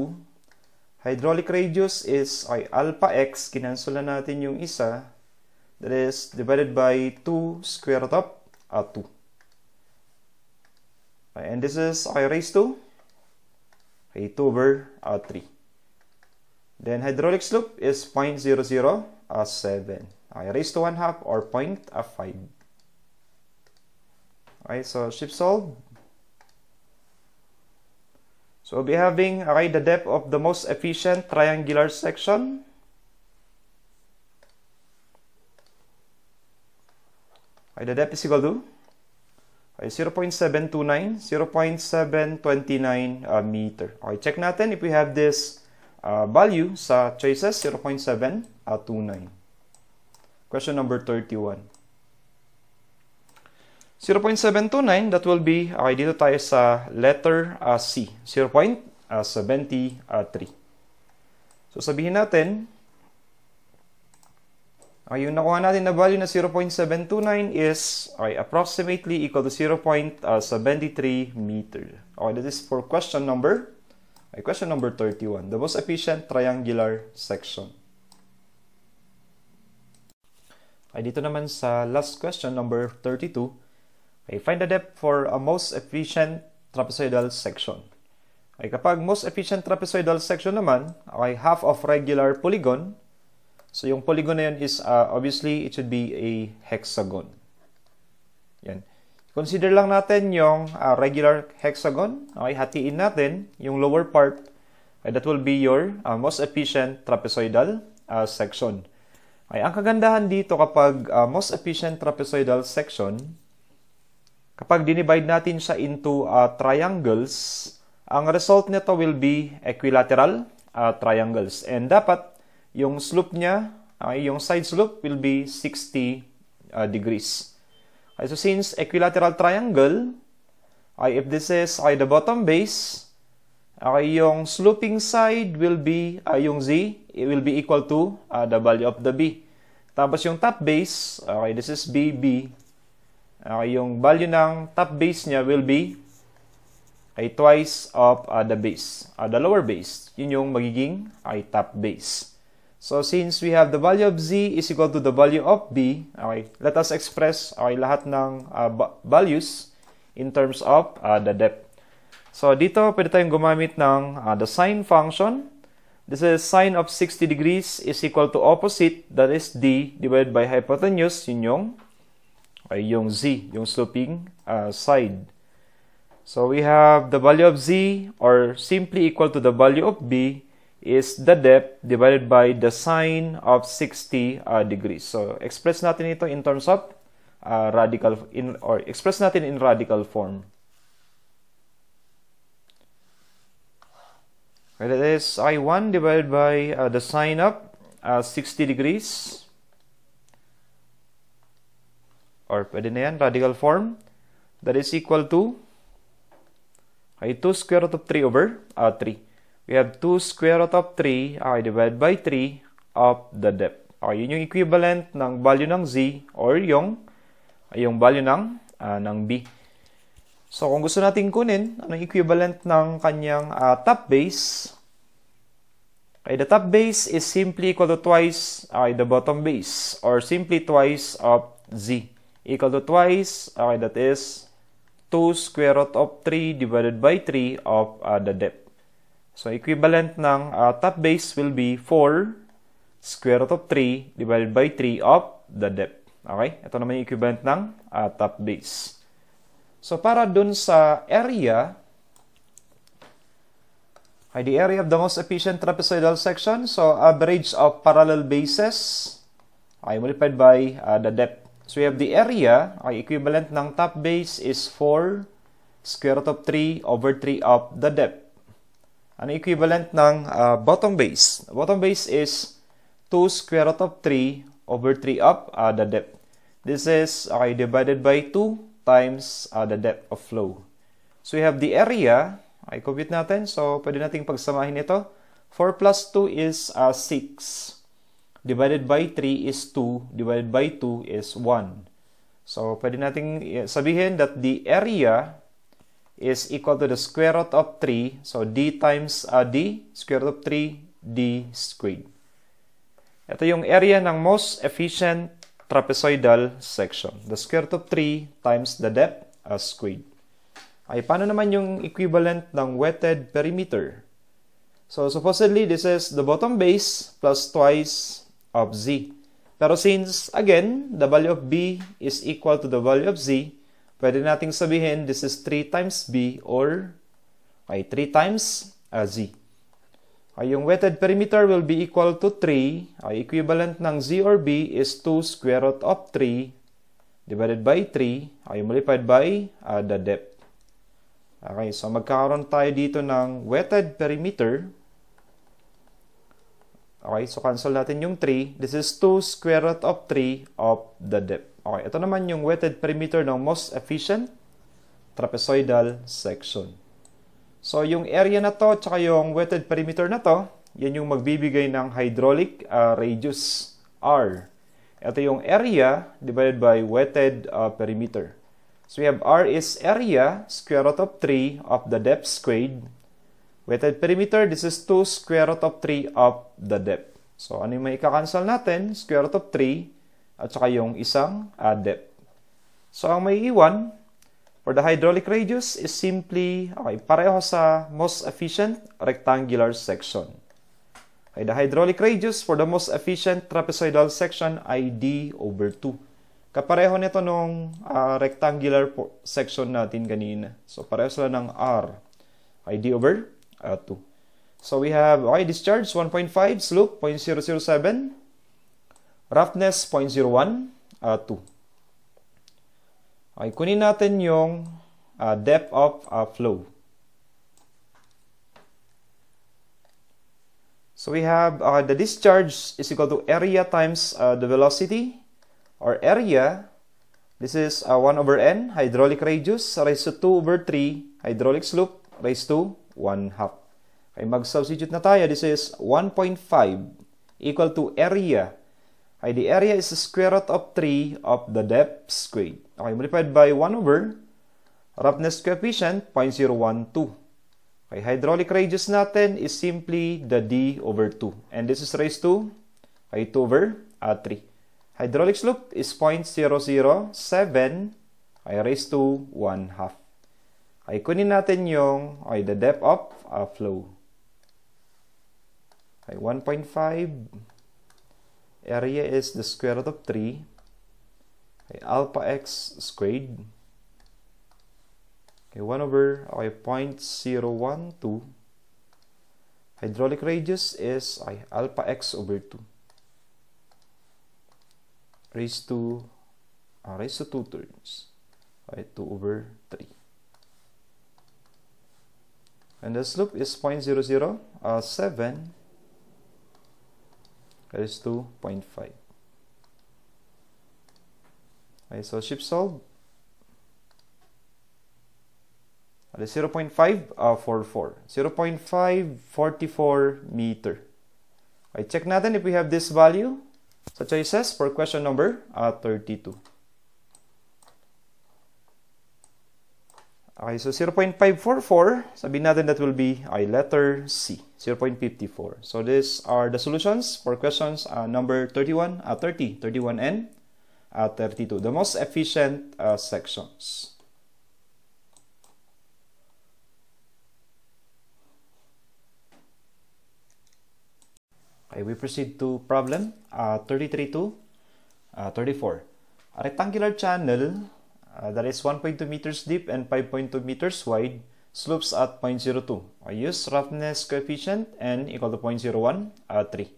Hydraulic radius is I alpha x. Kinansel na natin yung isa. That is divided by 2 square root of uh, 2. And this is I raised to I 2 over uh, 3. Then hydraulic slope is 0.007. Okay, raised to 1 half or 0.5. Okay, so ship solve. So we'll be having okay, the depth of the most efficient triangular section. Okay, the depth is equal to okay, 0.729, 0.729 uh, meter. Okay, check natin if we have this uh, value sa choices 0.729. Question number 31. 0.729, that will be, okay, dito tayo sa letter uh, C. 0.73. So, sabihin natin, okay, yung nakuha natin na value na 0.729 is okay, approximately equal to 0.73 meter. Okay, that is for question number, okay, question number 31, the most efficient triangular section. Ay dito naman sa last question number 32, ay find the depth for a most efficient trapezoidal section. Ay kapag most efficient trapezoidal section naman, okay, half of regular polygon. So yung polygon na yun is uh, obviously it should be a hexagon. Yan. Consider lang natin yung uh, regular hexagon. Okay, hatiin natin yung lower part. Okay, that will be your uh, most efficient trapezoidal uh, section. Ay, ang kagandahan dito kapag uh, most efficient trapezoidal section, kapag dinivide natin siya into uh, triangles, ang result nito will be equilateral uh, triangles. And dapat, yung slope niya, uh, yung side slope will be 60 uh, degrees. Okay, so since equilateral triangle, uh, if this is uh, the bottom base, Okay, yung sloping side will be, uh, yung Z, it will be equal to uh, the value of the B. Tapos yung top base, okay, this is BB. Okay, yung value ng top base niya will be ay okay, twice of uh, the base, uh, the lower base. Yun yung magiging ay top base. So since we have the value of Z is equal to the value of B, okay, let us express okay, lahat ng uh, values in terms of uh, the depth. So, dito pwede tayong gumamit ng uh, the sine function. This is sine of 60 degrees is equal to opposite, that is d, divided by hypotenuse, yun yung, ay yung z, yung sloping uh, side. So, we have the value of z, or simply equal to the value of b, is the depth divided by the sine of 60 uh, degrees. So, express natin ito in terms of uh, radical, in, or express natin in radical form. where it is I1 divided by uh, the sine up uh, 60 degrees or pwede na yan, radical form that is equal to I2 square root of 3 over uh, 3 we have 2 square root of 3 I uh, divided by 3 of the depth okay, yun yung equivalent ng value ng Z or yung yung value ng uh, ng B So, kung gusto natin kunin, anong equivalent ng kanyang uh, top base? Okay, the top base is simply equal to twice okay, the bottom base or simply twice of z equal to twice, okay, that is 2 square root of 3 divided by 3 of uh, the depth. So, equivalent ng uh, top base will be 4 square root of 3 divided by 3 of the depth. Okay? Ito naman yung equivalent ng uh, top base. So, para dun sa area, ay the area of the most efficient trapezoidal section, so average of parallel bases, ay multiplied by uh, the depth. So, we have the area, ay equivalent ng top base is 4 square root of 3 over 3 of the depth. Ano equivalent ng uh, bottom base? Bottom base is 2 square root of 3 over 3 of uh, the depth. This is okay, divided by 2 times uh, the depth of flow. So we have the area, ay compute natin. So pwede nating pagsamahin ito. 4 plus 2 is uh, 6. Divided by 3 is 2. Divided by 2 is 1. So pwede nating eh, sabihin that the area is equal to the square root of 3. So d times uh, d, square root of 3, d squared. Ito yung area ng most efficient trapezoidal section. The square root of 3 times the depth as squared. Ay, paano naman yung equivalent ng wetted perimeter? So, supposedly, this is the bottom base plus twice of z. Pero since, again, the value of b is equal to the value of z, pwede nating sabihin this is 3 times b or ay, 3 times uh, z. Ay yung wetted perimeter will be equal to 3. Ay equivalent ng Z or B is 2 square root of 3 divided by 3. Ay multiplied by uh, the depth. Okay, so magkakaroon tayo dito ng wetted perimeter. Okay, so cancel natin yung 3. This is 2 square root of 3 of the depth. Okay, ito naman yung wetted perimeter ng most efficient trapezoidal section. So yung area na to tsaka yung wetted perimeter na to, yan yung magbibigay ng hydraulic uh, radius R. Ito yung area divided by wetted uh, perimeter. So we have R is area square root of 3 of the depth squared. Wetted perimeter, this is 2 square root of 3 of the depth. So ano yung may ikakancel natin? Square root of 3 at saka yung isang uh, depth. So ang may iwan, For the hydraulic radius is simply, okay, pareho sa most efficient rectangular section. Okay, the hydraulic radius for the most efficient trapezoidal section ay d over 2. Kapareho nito nung uh, rectangular section natin kanina. So, pareho sila ng R. Okay, D over uh, ah, 2. So, we have, okay, discharge 1.5, slope 0.007, roughness 0.01, uh, 2. Okay, kunin natin yung uh, depth of uh, flow. So we have uh, the discharge is equal to area times uh, the velocity or area. This is uh, 1 over n hydraulic radius raised to 2 over 3 hydraulic slope raised to 1 half. Okay, mag-substitute na tayo. This is 1.5 equal to area Okay, the area is the square root of 3 of the depth squared. Okay, multiplied by 1 over roughness coefficient 0.012. Okay, hydraulic radius natin is simply the d over 2. And this is raised to okay, 2 over uh, 3. Hydraulic slope is 0.007 okay, raised to 1 half. Okay, kunin natin yung okay, the depth of uh, flow. Okay, 1.5 area is the square root of 3 okay, alpha x squared okay 1 over okay 0.012 hydraulic radius is okay, alpha x over 2 raised to uh, raised to 2 thirds okay 2 over 3 and the slope is uh, 0.007 raised to 0.5 okay, so ship solve that is 0 0.5 uh, 44 0 0.544 meter okay, check natin if we have this value sa so choices for question number uh, 32 Okay, so 0.544, sabihin natin that will be I letter C, 0.54. So these are the solutions for questions uh, number 31, uh, 30, 31 and uh, 32, the most efficient uh, sections. Okay, we proceed to problem uh, 33 to uh, 34. A rectangular channel uh, that is 1.2 meters deep and 5.2 meters wide, slopes at 0.02. I use roughness coefficient n equal to 0.01 uh, 3.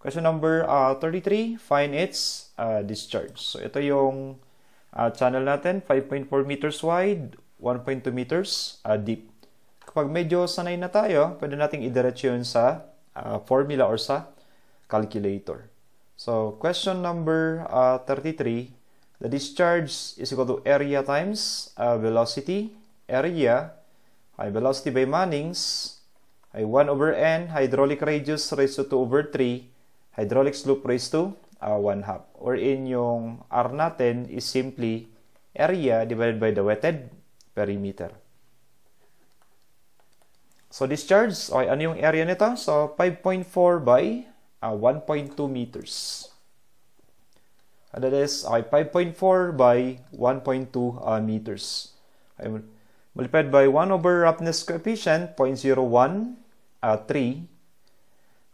Question number uh, 33, find its uh, discharge. So ito yung uh, channel natin, 5.4 meters wide, 1.2 meters uh, deep. Kapag medyo sanay na tayo, pwede nating idiretso yun sa uh, formula or sa calculator. So question number uh, 33, The discharge is equal to area times uh, velocity. Area, high velocity by Mannings, I 1 over n, hydraulic radius raised to 2 over 3, hydraulic slope raised to uh, 1 half. in yung R natin is simply area divided by the wetted perimeter. So discharge, okay, ano yung area nito? So 5.4 by uh, 1.2 meters. and that is okay, 5.4 by 1.2 uh, ah, meters. I multiplied by 1 over roughness coefficient, 0.01, uh, 3.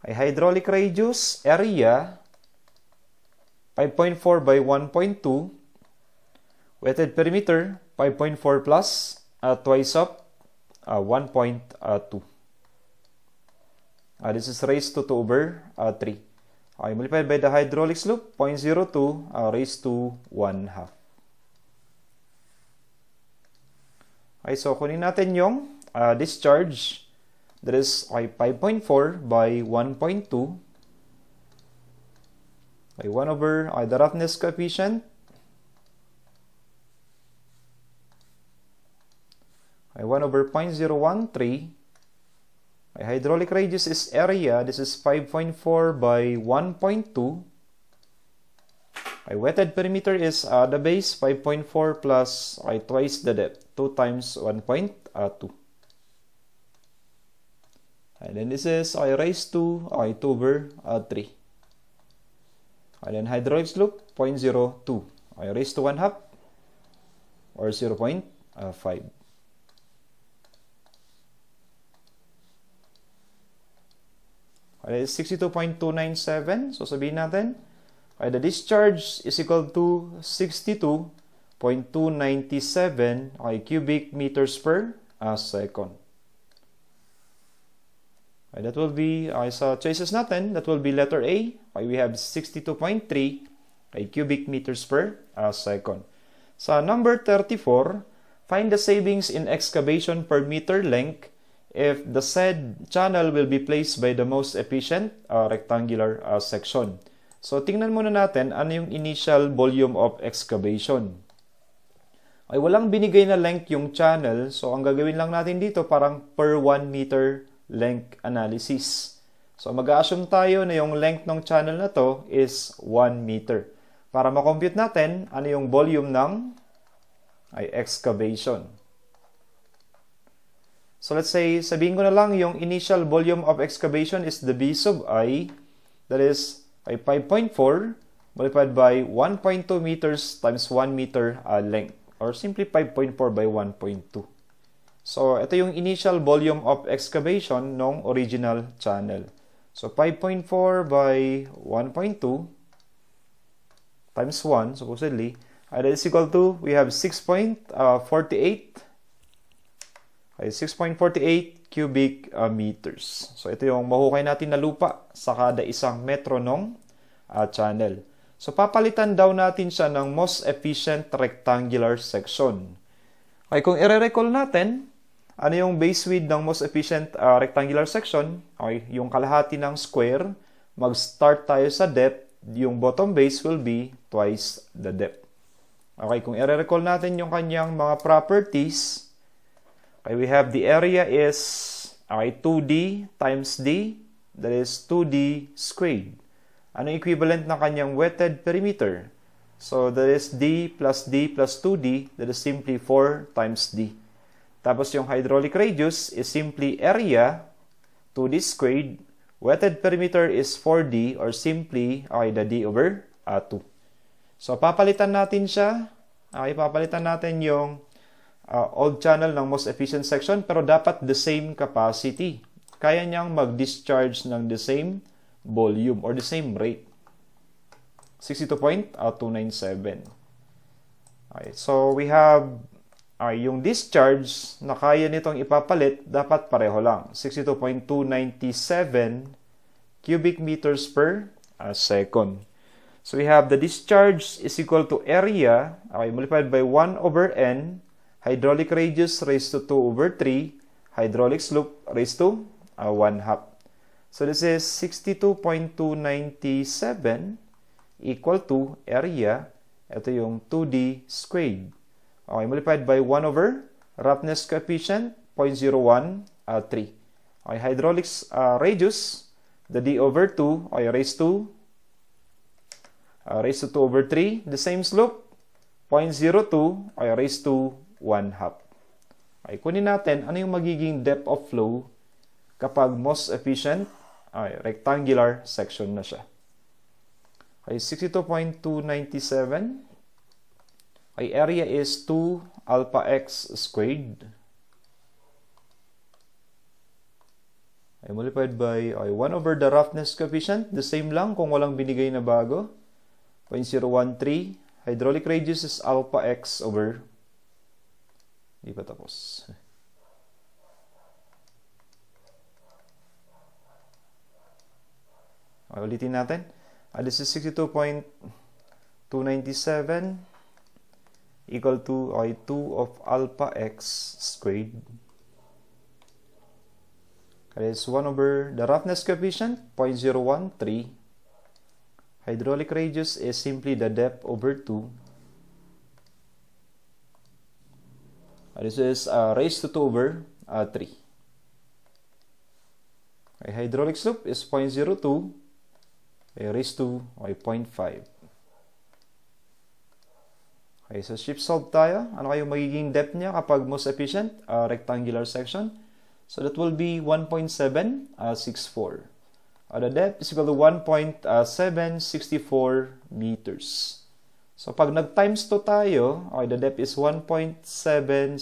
hydraulic radius, area, 5.4 by 1.2. Weighted perimeter, 5.4 plus, uh, twice up, uh, 1.2. Uh, this is raised to 2 over 3. Okay, multiplied by the hydraulics loop, 0.02 uh, raised to 1 half. Okay, so kunin natin yung uh, discharge. That is okay, 5.4 by 1.2. Okay, 1 over okay, the roughness coefficient. Okay, 1 over 0.013 My hydraulic radius is area. This is 5.4 by 1.2. My wetted perimeter is uh, the base 5.4 plus I twice the depth, 2 times 1.2. and then this is I raised to I 2 over uh, 3. And then hydraulics loop 0.02. I raised to 1 half or uh, 0.5. That is 62.297. So sabihin natin, okay, the discharge is equal to 62.297 okay, cubic meters per ah, second. Okay, that will be, okay, sa choices natin, that will be letter A. Okay, we have 62.3 okay, cubic meters per ah, second. Sa number 34, find the savings in excavation per meter length if the said channel will be placed by the most efficient uh, rectangular uh, section. So, tingnan muna natin ano yung initial volume of excavation. Ay walang binigay na length yung channel. So, ang gagawin lang natin dito parang per 1 meter length analysis. So, mag-assume tayo na yung length ng channel na to is 1 meter. Para makompute natin ano yung volume ng ay excavation. So let's say, sabihin ko na lang yung initial volume of excavation is the B sub i, that is ay 5.4 multiplied by 1.2 meters times 1 meter uh, length or simply 5.4 by 1.2. So ito yung initial volume of excavation ng original channel. So 5.4 by 1.2 times 1 supposedly, uh, that is equal to, we have 6.48 ay 6.48 cubic ah, meters. So ito yung mahukay natin na lupa sa kada isang metro ng uh, ah, channel. So papalitan daw natin siya ng most efficient rectangular section. Okay, kung ire recall natin, ano yung base width ng most efficient uh, rectangular section? Okay, yung kalahati ng square, mag-start tayo sa depth, yung bottom base will be twice the depth. Okay, kung ire recall natin yung kanyang mga properties, Okay, we have the area is okay, 2D times D, that is 2D squared. Ano equivalent ng kanyang wetted perimeter? So, that is D plus D plus 2D, that is simply 4 times D. Tapos yung hydraulic radius is simply area 2D squared. Wetted perimeter is 4D or simply okay, the D over uh, 2. So, papalitan natin siya. Okay, papalitan natin yung uh, old channel ng most efficient section pero dapat the same capacity. Kaya niyang mag-discharge ng the same volume or the same rate. 62.297. Okay, so we have uh, yung discharge na kaya nitong ipapalit dapat pareho lang. 62.297 cubic meters per uh, second. So we have the discharge is equal to area, okay, multiplied by 1 over n hydraulic radius raised to 2 over 3, hydraulic slope raised to uh, 1 half. So this is 62.297 equal to area, ito yung 2D squared. Okay, multiplied by 1 over roughness coefficient, 0.01 uh, 3. Okay, hydraulics uh, radius, the D over 2, okay, raised to uh, raised to 2 over 3, the same slope, 0.02 okay, raised to 1 half. Okay, kunin natin ano yung magiging depth of flow kapag most efficient, okay, rectangular section na siya. Okay, 62.297. Okay, area is 2 alpha x squared. Okay, multiplied by okay, 1 over the roughness coefficient. The same lang kung walang binigay na bago. 0.013. Hydraulic radius is alpha x over и patapos. Okay, ulitin natin. Uh, this is 62.297 equal to okay, 2 of alpha x squared. That is 1 over the roughness coefficient, 0.013. Hydraulic radius is simply the depth over 2. Uh, this is uh, raised to 2 over uh, 3. Okay, hydraulic slope is 0.02 okay, raised to okay, 0.5. Okay, so ship solve tayo. Ano kayo magiging depth niya kapag most efficient? Uh, rectangular section. So that will be 1.764. Uh, uh, the depth is equal to 1.764 uh, meters. So pag nag-times to tayo, okay, the depth is 1.764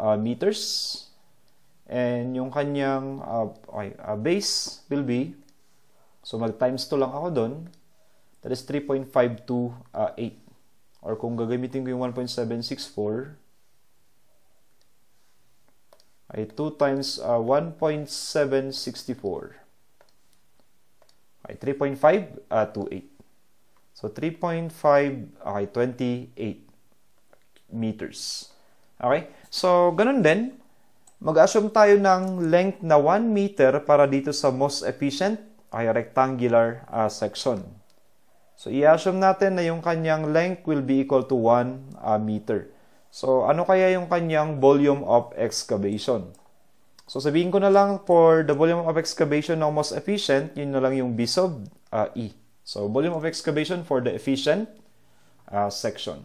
uh, meters. And yung kanyang uh, okay, uh, base will be, so mag-times to lang ako doon, that is 3.528. Uh, Or kung gagamitin ko yung 1.764, ay 2 times uh, 1.764. ay 3.528 uh, So 3.5 okay 28 meters. Okay? So ganun din mag-assume tayo ng length na 1 meter para dito sa most efficient ay rectangular uh, section. So, i-assume natin na yung kanyang length will be equal to 1 uh, ah, meter. So, ano kaya yung kanyang volume of excavation? So, sabihin ko na lang for the volume of excavation ng most efficient, yun na lang yung B sub uh, E. So volume of excavation for the efficient uh, section.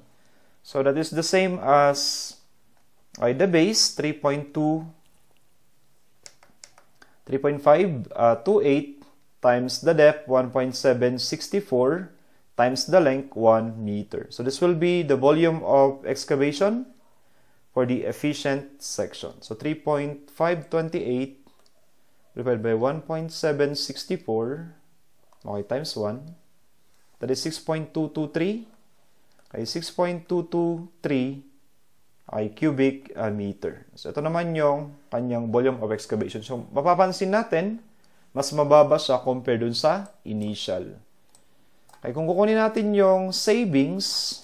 So that is the same as uh, the base 3.2 3.528 uh, times the depth 1.764 times the length 1 meter. So this will be the volume of excavation for the efficient section. So 3.528 divided by 1.764 Okay, times 1. That is 6.223. Okay, 6.223 ay cubic uh, meter. So, ito naman yung kanyang volume of excavation. So, mapapansin natin, mas mababa siya compared dun sa initial. Okay, kung kukunin natin yung savings,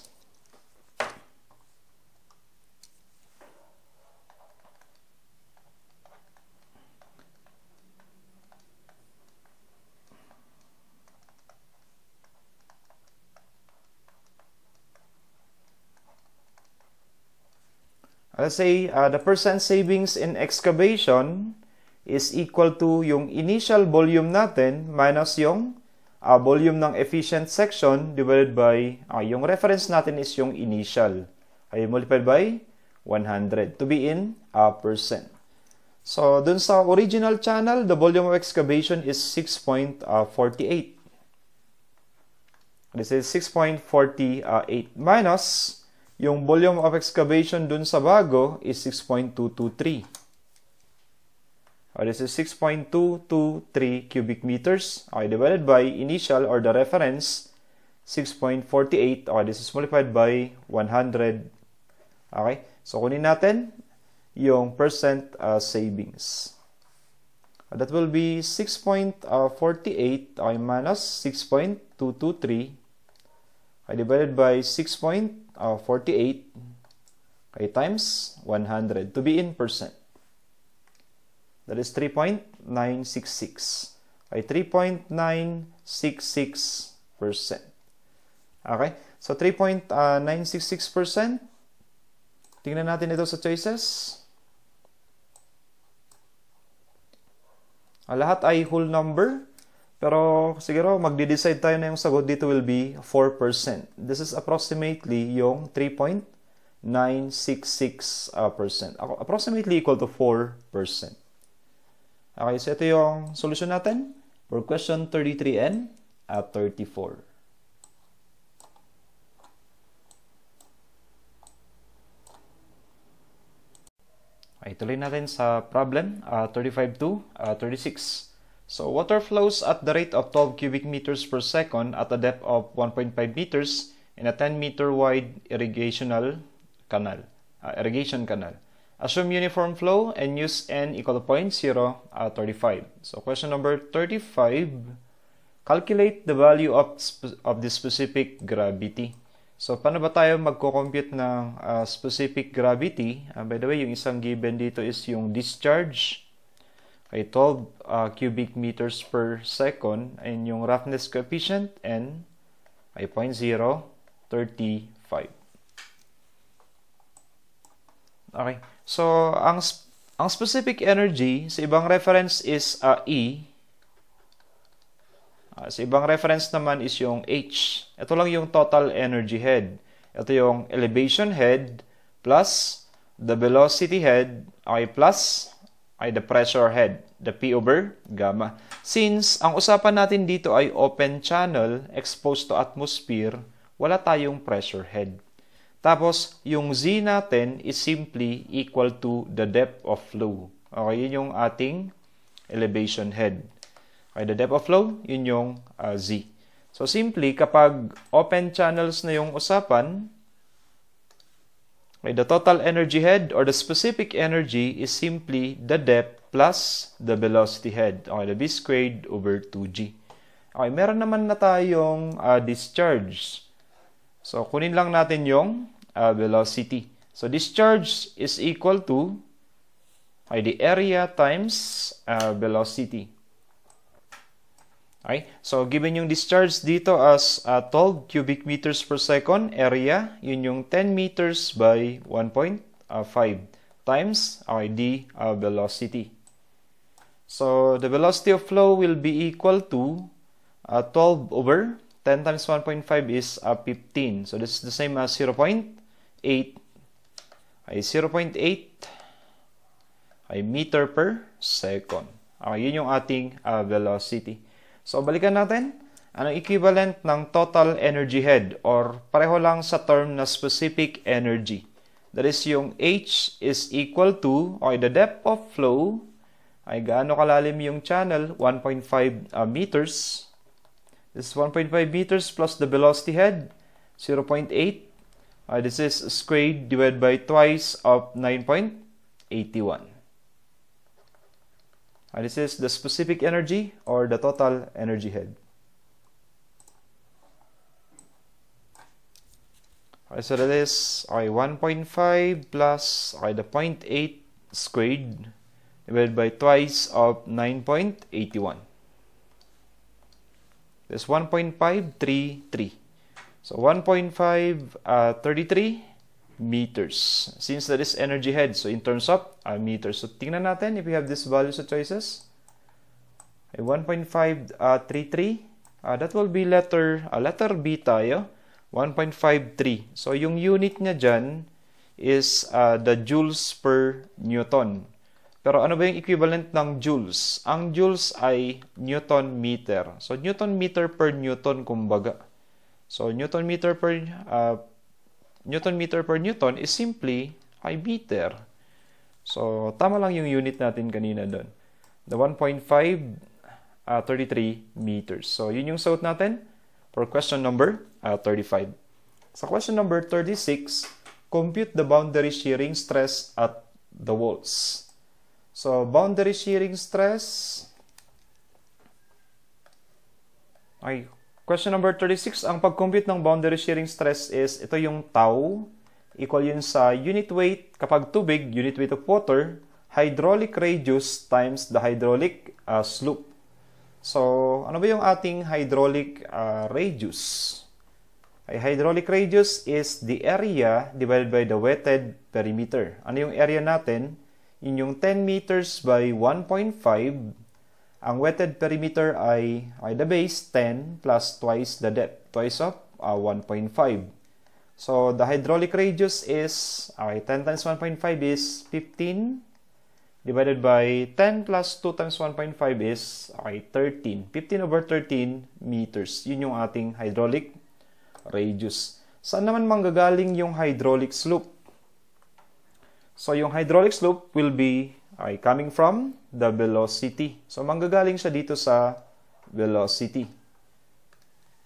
Let's say uh, the percent savings in excavation is equal to yung initial volume natin minus yung uh, volume ng efficient section divided by, uh, yung reference natin is yung initial. Ay multiplied by 100 to be in uh, percent. So, dun sa original channel, the volume of excavation is 6.48. Uh, This is 6.48 minus yung volume of excavation dun sa bago is 6.223. This is 6.223 cubic meters okay, divided by initial or the reference 6.48. Okay, this is multiplied by 100. Okay, so kunin natin yung percent uh, savings. That will be 6.48 uh, okay, minus 6.223 okay, divided by 6 uh, 48 okay, times 100 to be in percent. That is 3.966. Okay, 3.966 percent. Okay, so 3.966 ah, percent. Tingnan natin ito sa choices. Ah, lahat ay whole number. Pero siguro magde-decide tayo na yung sagot dito will be 4%. This is approximately yung 3.966%. Uh, approximately equal to 4%. Okay, so ito yung solution natin for question 33N at 34. Okay, tuloy natin sa problem uh, 35 to uh, 36. So water flows at the rate of 12 cubic meters per second at a depth of 1.5 meters in a 10 meter wide irrigational canal, uh, irrigation canal. Assume uniform flow and use n equal to 0.0 uh, So question number 35, calculate the value of, of the specific gravity. So, paano ba tayo magko-compute ng uh, specific gravity? Uh, by the way, yung isang given dito is yung discharge ay 12 uh, cubic meters per second and yung roughness coefficient N ay 0.035. Okay. So, ang ang specific energy sa ibang reference is uh, E. Uh, sa ibang reference naman is yung H. Ito lang yung total energy head. Ito yung elevation head plus the velocity head okay, plus ay the pressure head, the P over gamma. Since ang usapan natin dito ay open channel, exposed to atmosphere, wala tayong pressure head. Tapos, yung Z natin is simply equal to the depth of flow. Okay, yun yung ating elevation head. Okay, the depth of flow, yun yung uh, Z. So, simply, kapag open channels na yung usapan, The total energy head or the specific energy is simply the depth plus the velocity head. Okay, the v squared over 2g. Okay, meron naman na tayong uh, discharge. So, kunin lang natin yung uh, velocity. So, discharge is equal to okay, the area times uh, velocity. Okay? So, given yung discharge dito as uh, 12 cubic meters per second area, yun yung 10 meters by 1.5 uh, times okay, the uh, velocity. So, the velocity of flow will be equal to uh, 12 over 10 times 1.5 is uh, 15. So, this is the same as 0 0.8. Okay, 0 0.8 okay, meter per second. Okay, yun yung ating uh, velocity. So, balikan natin. Anong equivalent ng total energy head or pareho lang sa term na specific energy? That is yung H is equal to, okay, the depth of flow ay gaano kalalim yung channel, 1.5 uh, meters. This is 1.5 meters plus the velocity head, 0.8. Uh, this is squared divided by twice of 9.81. And this is the specific energy or the total energy head. Alright, so that is I 1.5 plus I the 0.8 squared divided by twice of 9.81. This 1.533. So 1.5 uh, 33 meters. Since that is energy head, so in terms of uh, meters. So tingnan natin if we have this value sa choices. 1.533, uh, 3, uh, that will be letter, uh, letter B tayo, 1.53. So yung unit niya dyan is uh, the joules per newton. Pero ano ba yung equivalent ng joules? Ang joules ay newton meter. So newton meter per newton kumbaga. So newton meter per uh, Newton meter per Newton is simply I meter. So, tama lang yung unit natin kanina doon. The 1.5, uh, 33 meters. So, yun yung sagot natin for question number uh, ah, 35. Sa question number 36, compute the boundary shearing stress at the walls. So, boundary shearing stress... Ay, Question number 36, ang pag-compute ng boundary shearing stress is, ito yung tau, equal yun sa unit weight, kapag tubig, unit weight of water, hydraulic radius times the hydraulic uh, slope. So, ano ba yung ating hydraulic uh, radius? Ay, hydraulic radius is the area divided by the wetted perimeter. Ano yung area natin? Yun yung 10 meters by 1.5 ang wetted perimeter ay, ay the base, 10, plus twice the depth, twice of uh, 1.5. So, the hydraulic radius is, okay, 10 times 1.5 is 15, divided by 10 plus 2 times 1.5 is, okay, 13. 15 over 13 meters. Yun yung ating hydraulic radius. Saan naman manggagaling yung hydraulic slope? So, yung hydraulic slope will be, okay, coming from the velocity. So, manggagaling siya dito sa velocity.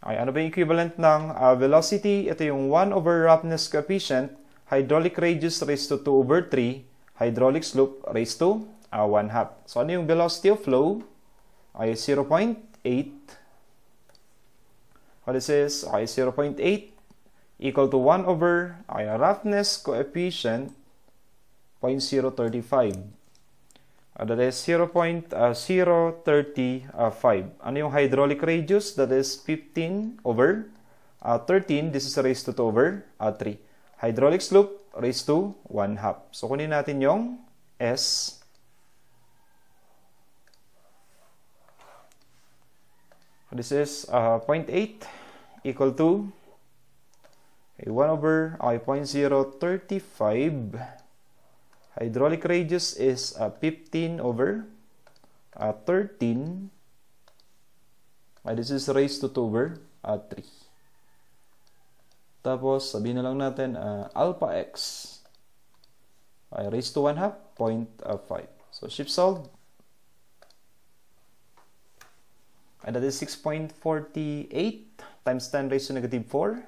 Okay, ano ba yung equivalent ng uh, velocity? Ito yung 1 over roughness coefficient, hydraulic radius raised to 2 over 3, hydraulic slope raised to uh, 1 half. So, ano yung velocity of flow? Okay, 0.8. So, this is okay, 0.8 equal to 1 over okay, roughness coefficient 0.035. Uh, that is 0 0.035. Ah, ah, ano yung hydraulic radius? That is 15 over uh, 13. This is raised to 2 over uh, 3. Hydraulic slope raised to 1 half. So, kunin natin yung S. This is uh, 0.8 equal to okay, 1 over okay, 0.035 hydraulic radius is uh, 15 over uh, 13 ah, this is raised to 2 over uh, 3 tapos sabihin na lang natin uh, alpha x ah, raised to 1 half 0.5 so ship solved and that is 6.48 times 10 raised to negative 4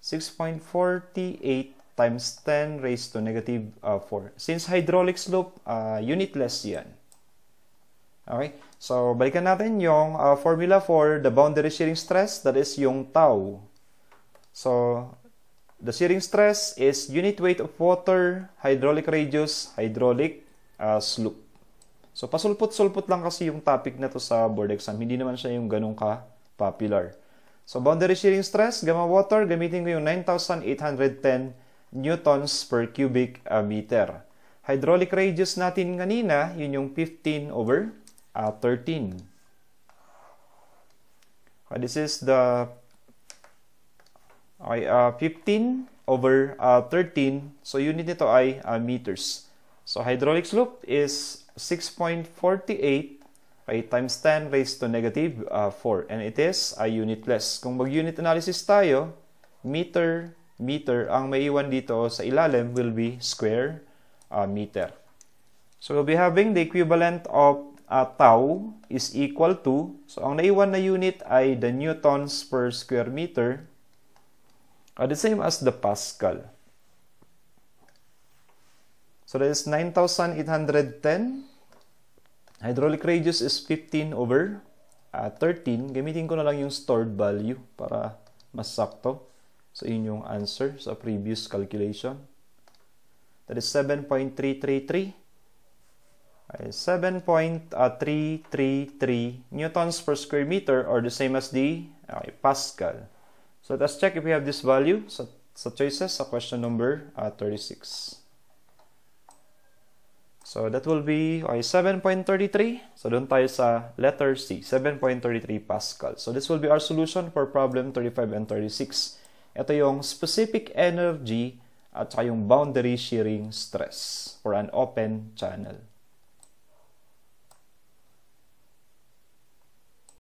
6.48 times 10 raised to negative uh, 4. Since hydraulic slope, uh, unitless yan. Okay? So, balikan natin yung uh, formula for the boundary shearing stress, that is yung tau. So, the shearing stress is unit weight of water, hydraulic radius, hydraulic uh, slope. So, pasulpot-sulpot lang kasi yung topic na to sa board exam. Hindi naman siya yung ganun ka-popular. So, boundary shearing stress, gamma water, gamitin ko yung 9,810 newtons per cubic uh, meter. Hydraulic radius natin kanina, yun yung 15 over uh, 13. Okay, uh, this is the okay, uh, 15 over uh, 13. So, unit nito ay uh, meters. So, hydraulic slope is 6.48 okay, times 10 raised to negative uh, 4. And it is a uh, unitless. Kung mag-unit analysis tayo, meter meter, ang maiwan dito sa ilalim will be square uh, meter. So, we'll be having the equivalent of uh, tau is equal to, so ang naiwan na unit ay the newtons per square meter, uh, the same as the Pascal. So, that is 9,810. Hydraulic radius is 15 over uh, 13. Gamitin ko na lang yung stored value para mas sakto. sa inyong answer sa previous calculation. That is 7.333 7.333 newtons per square meter or the same as the okay, Pascal. So let us check if we have this value sa, sa choices sa question number uh, 36. So that will be okay, 7.33. So doon tayo sa letter C, 7.33 Pascal. So this will be our solution for problem 35 and 36. Ito yung specific energy at saka yung boundary shearing stress or an open channel.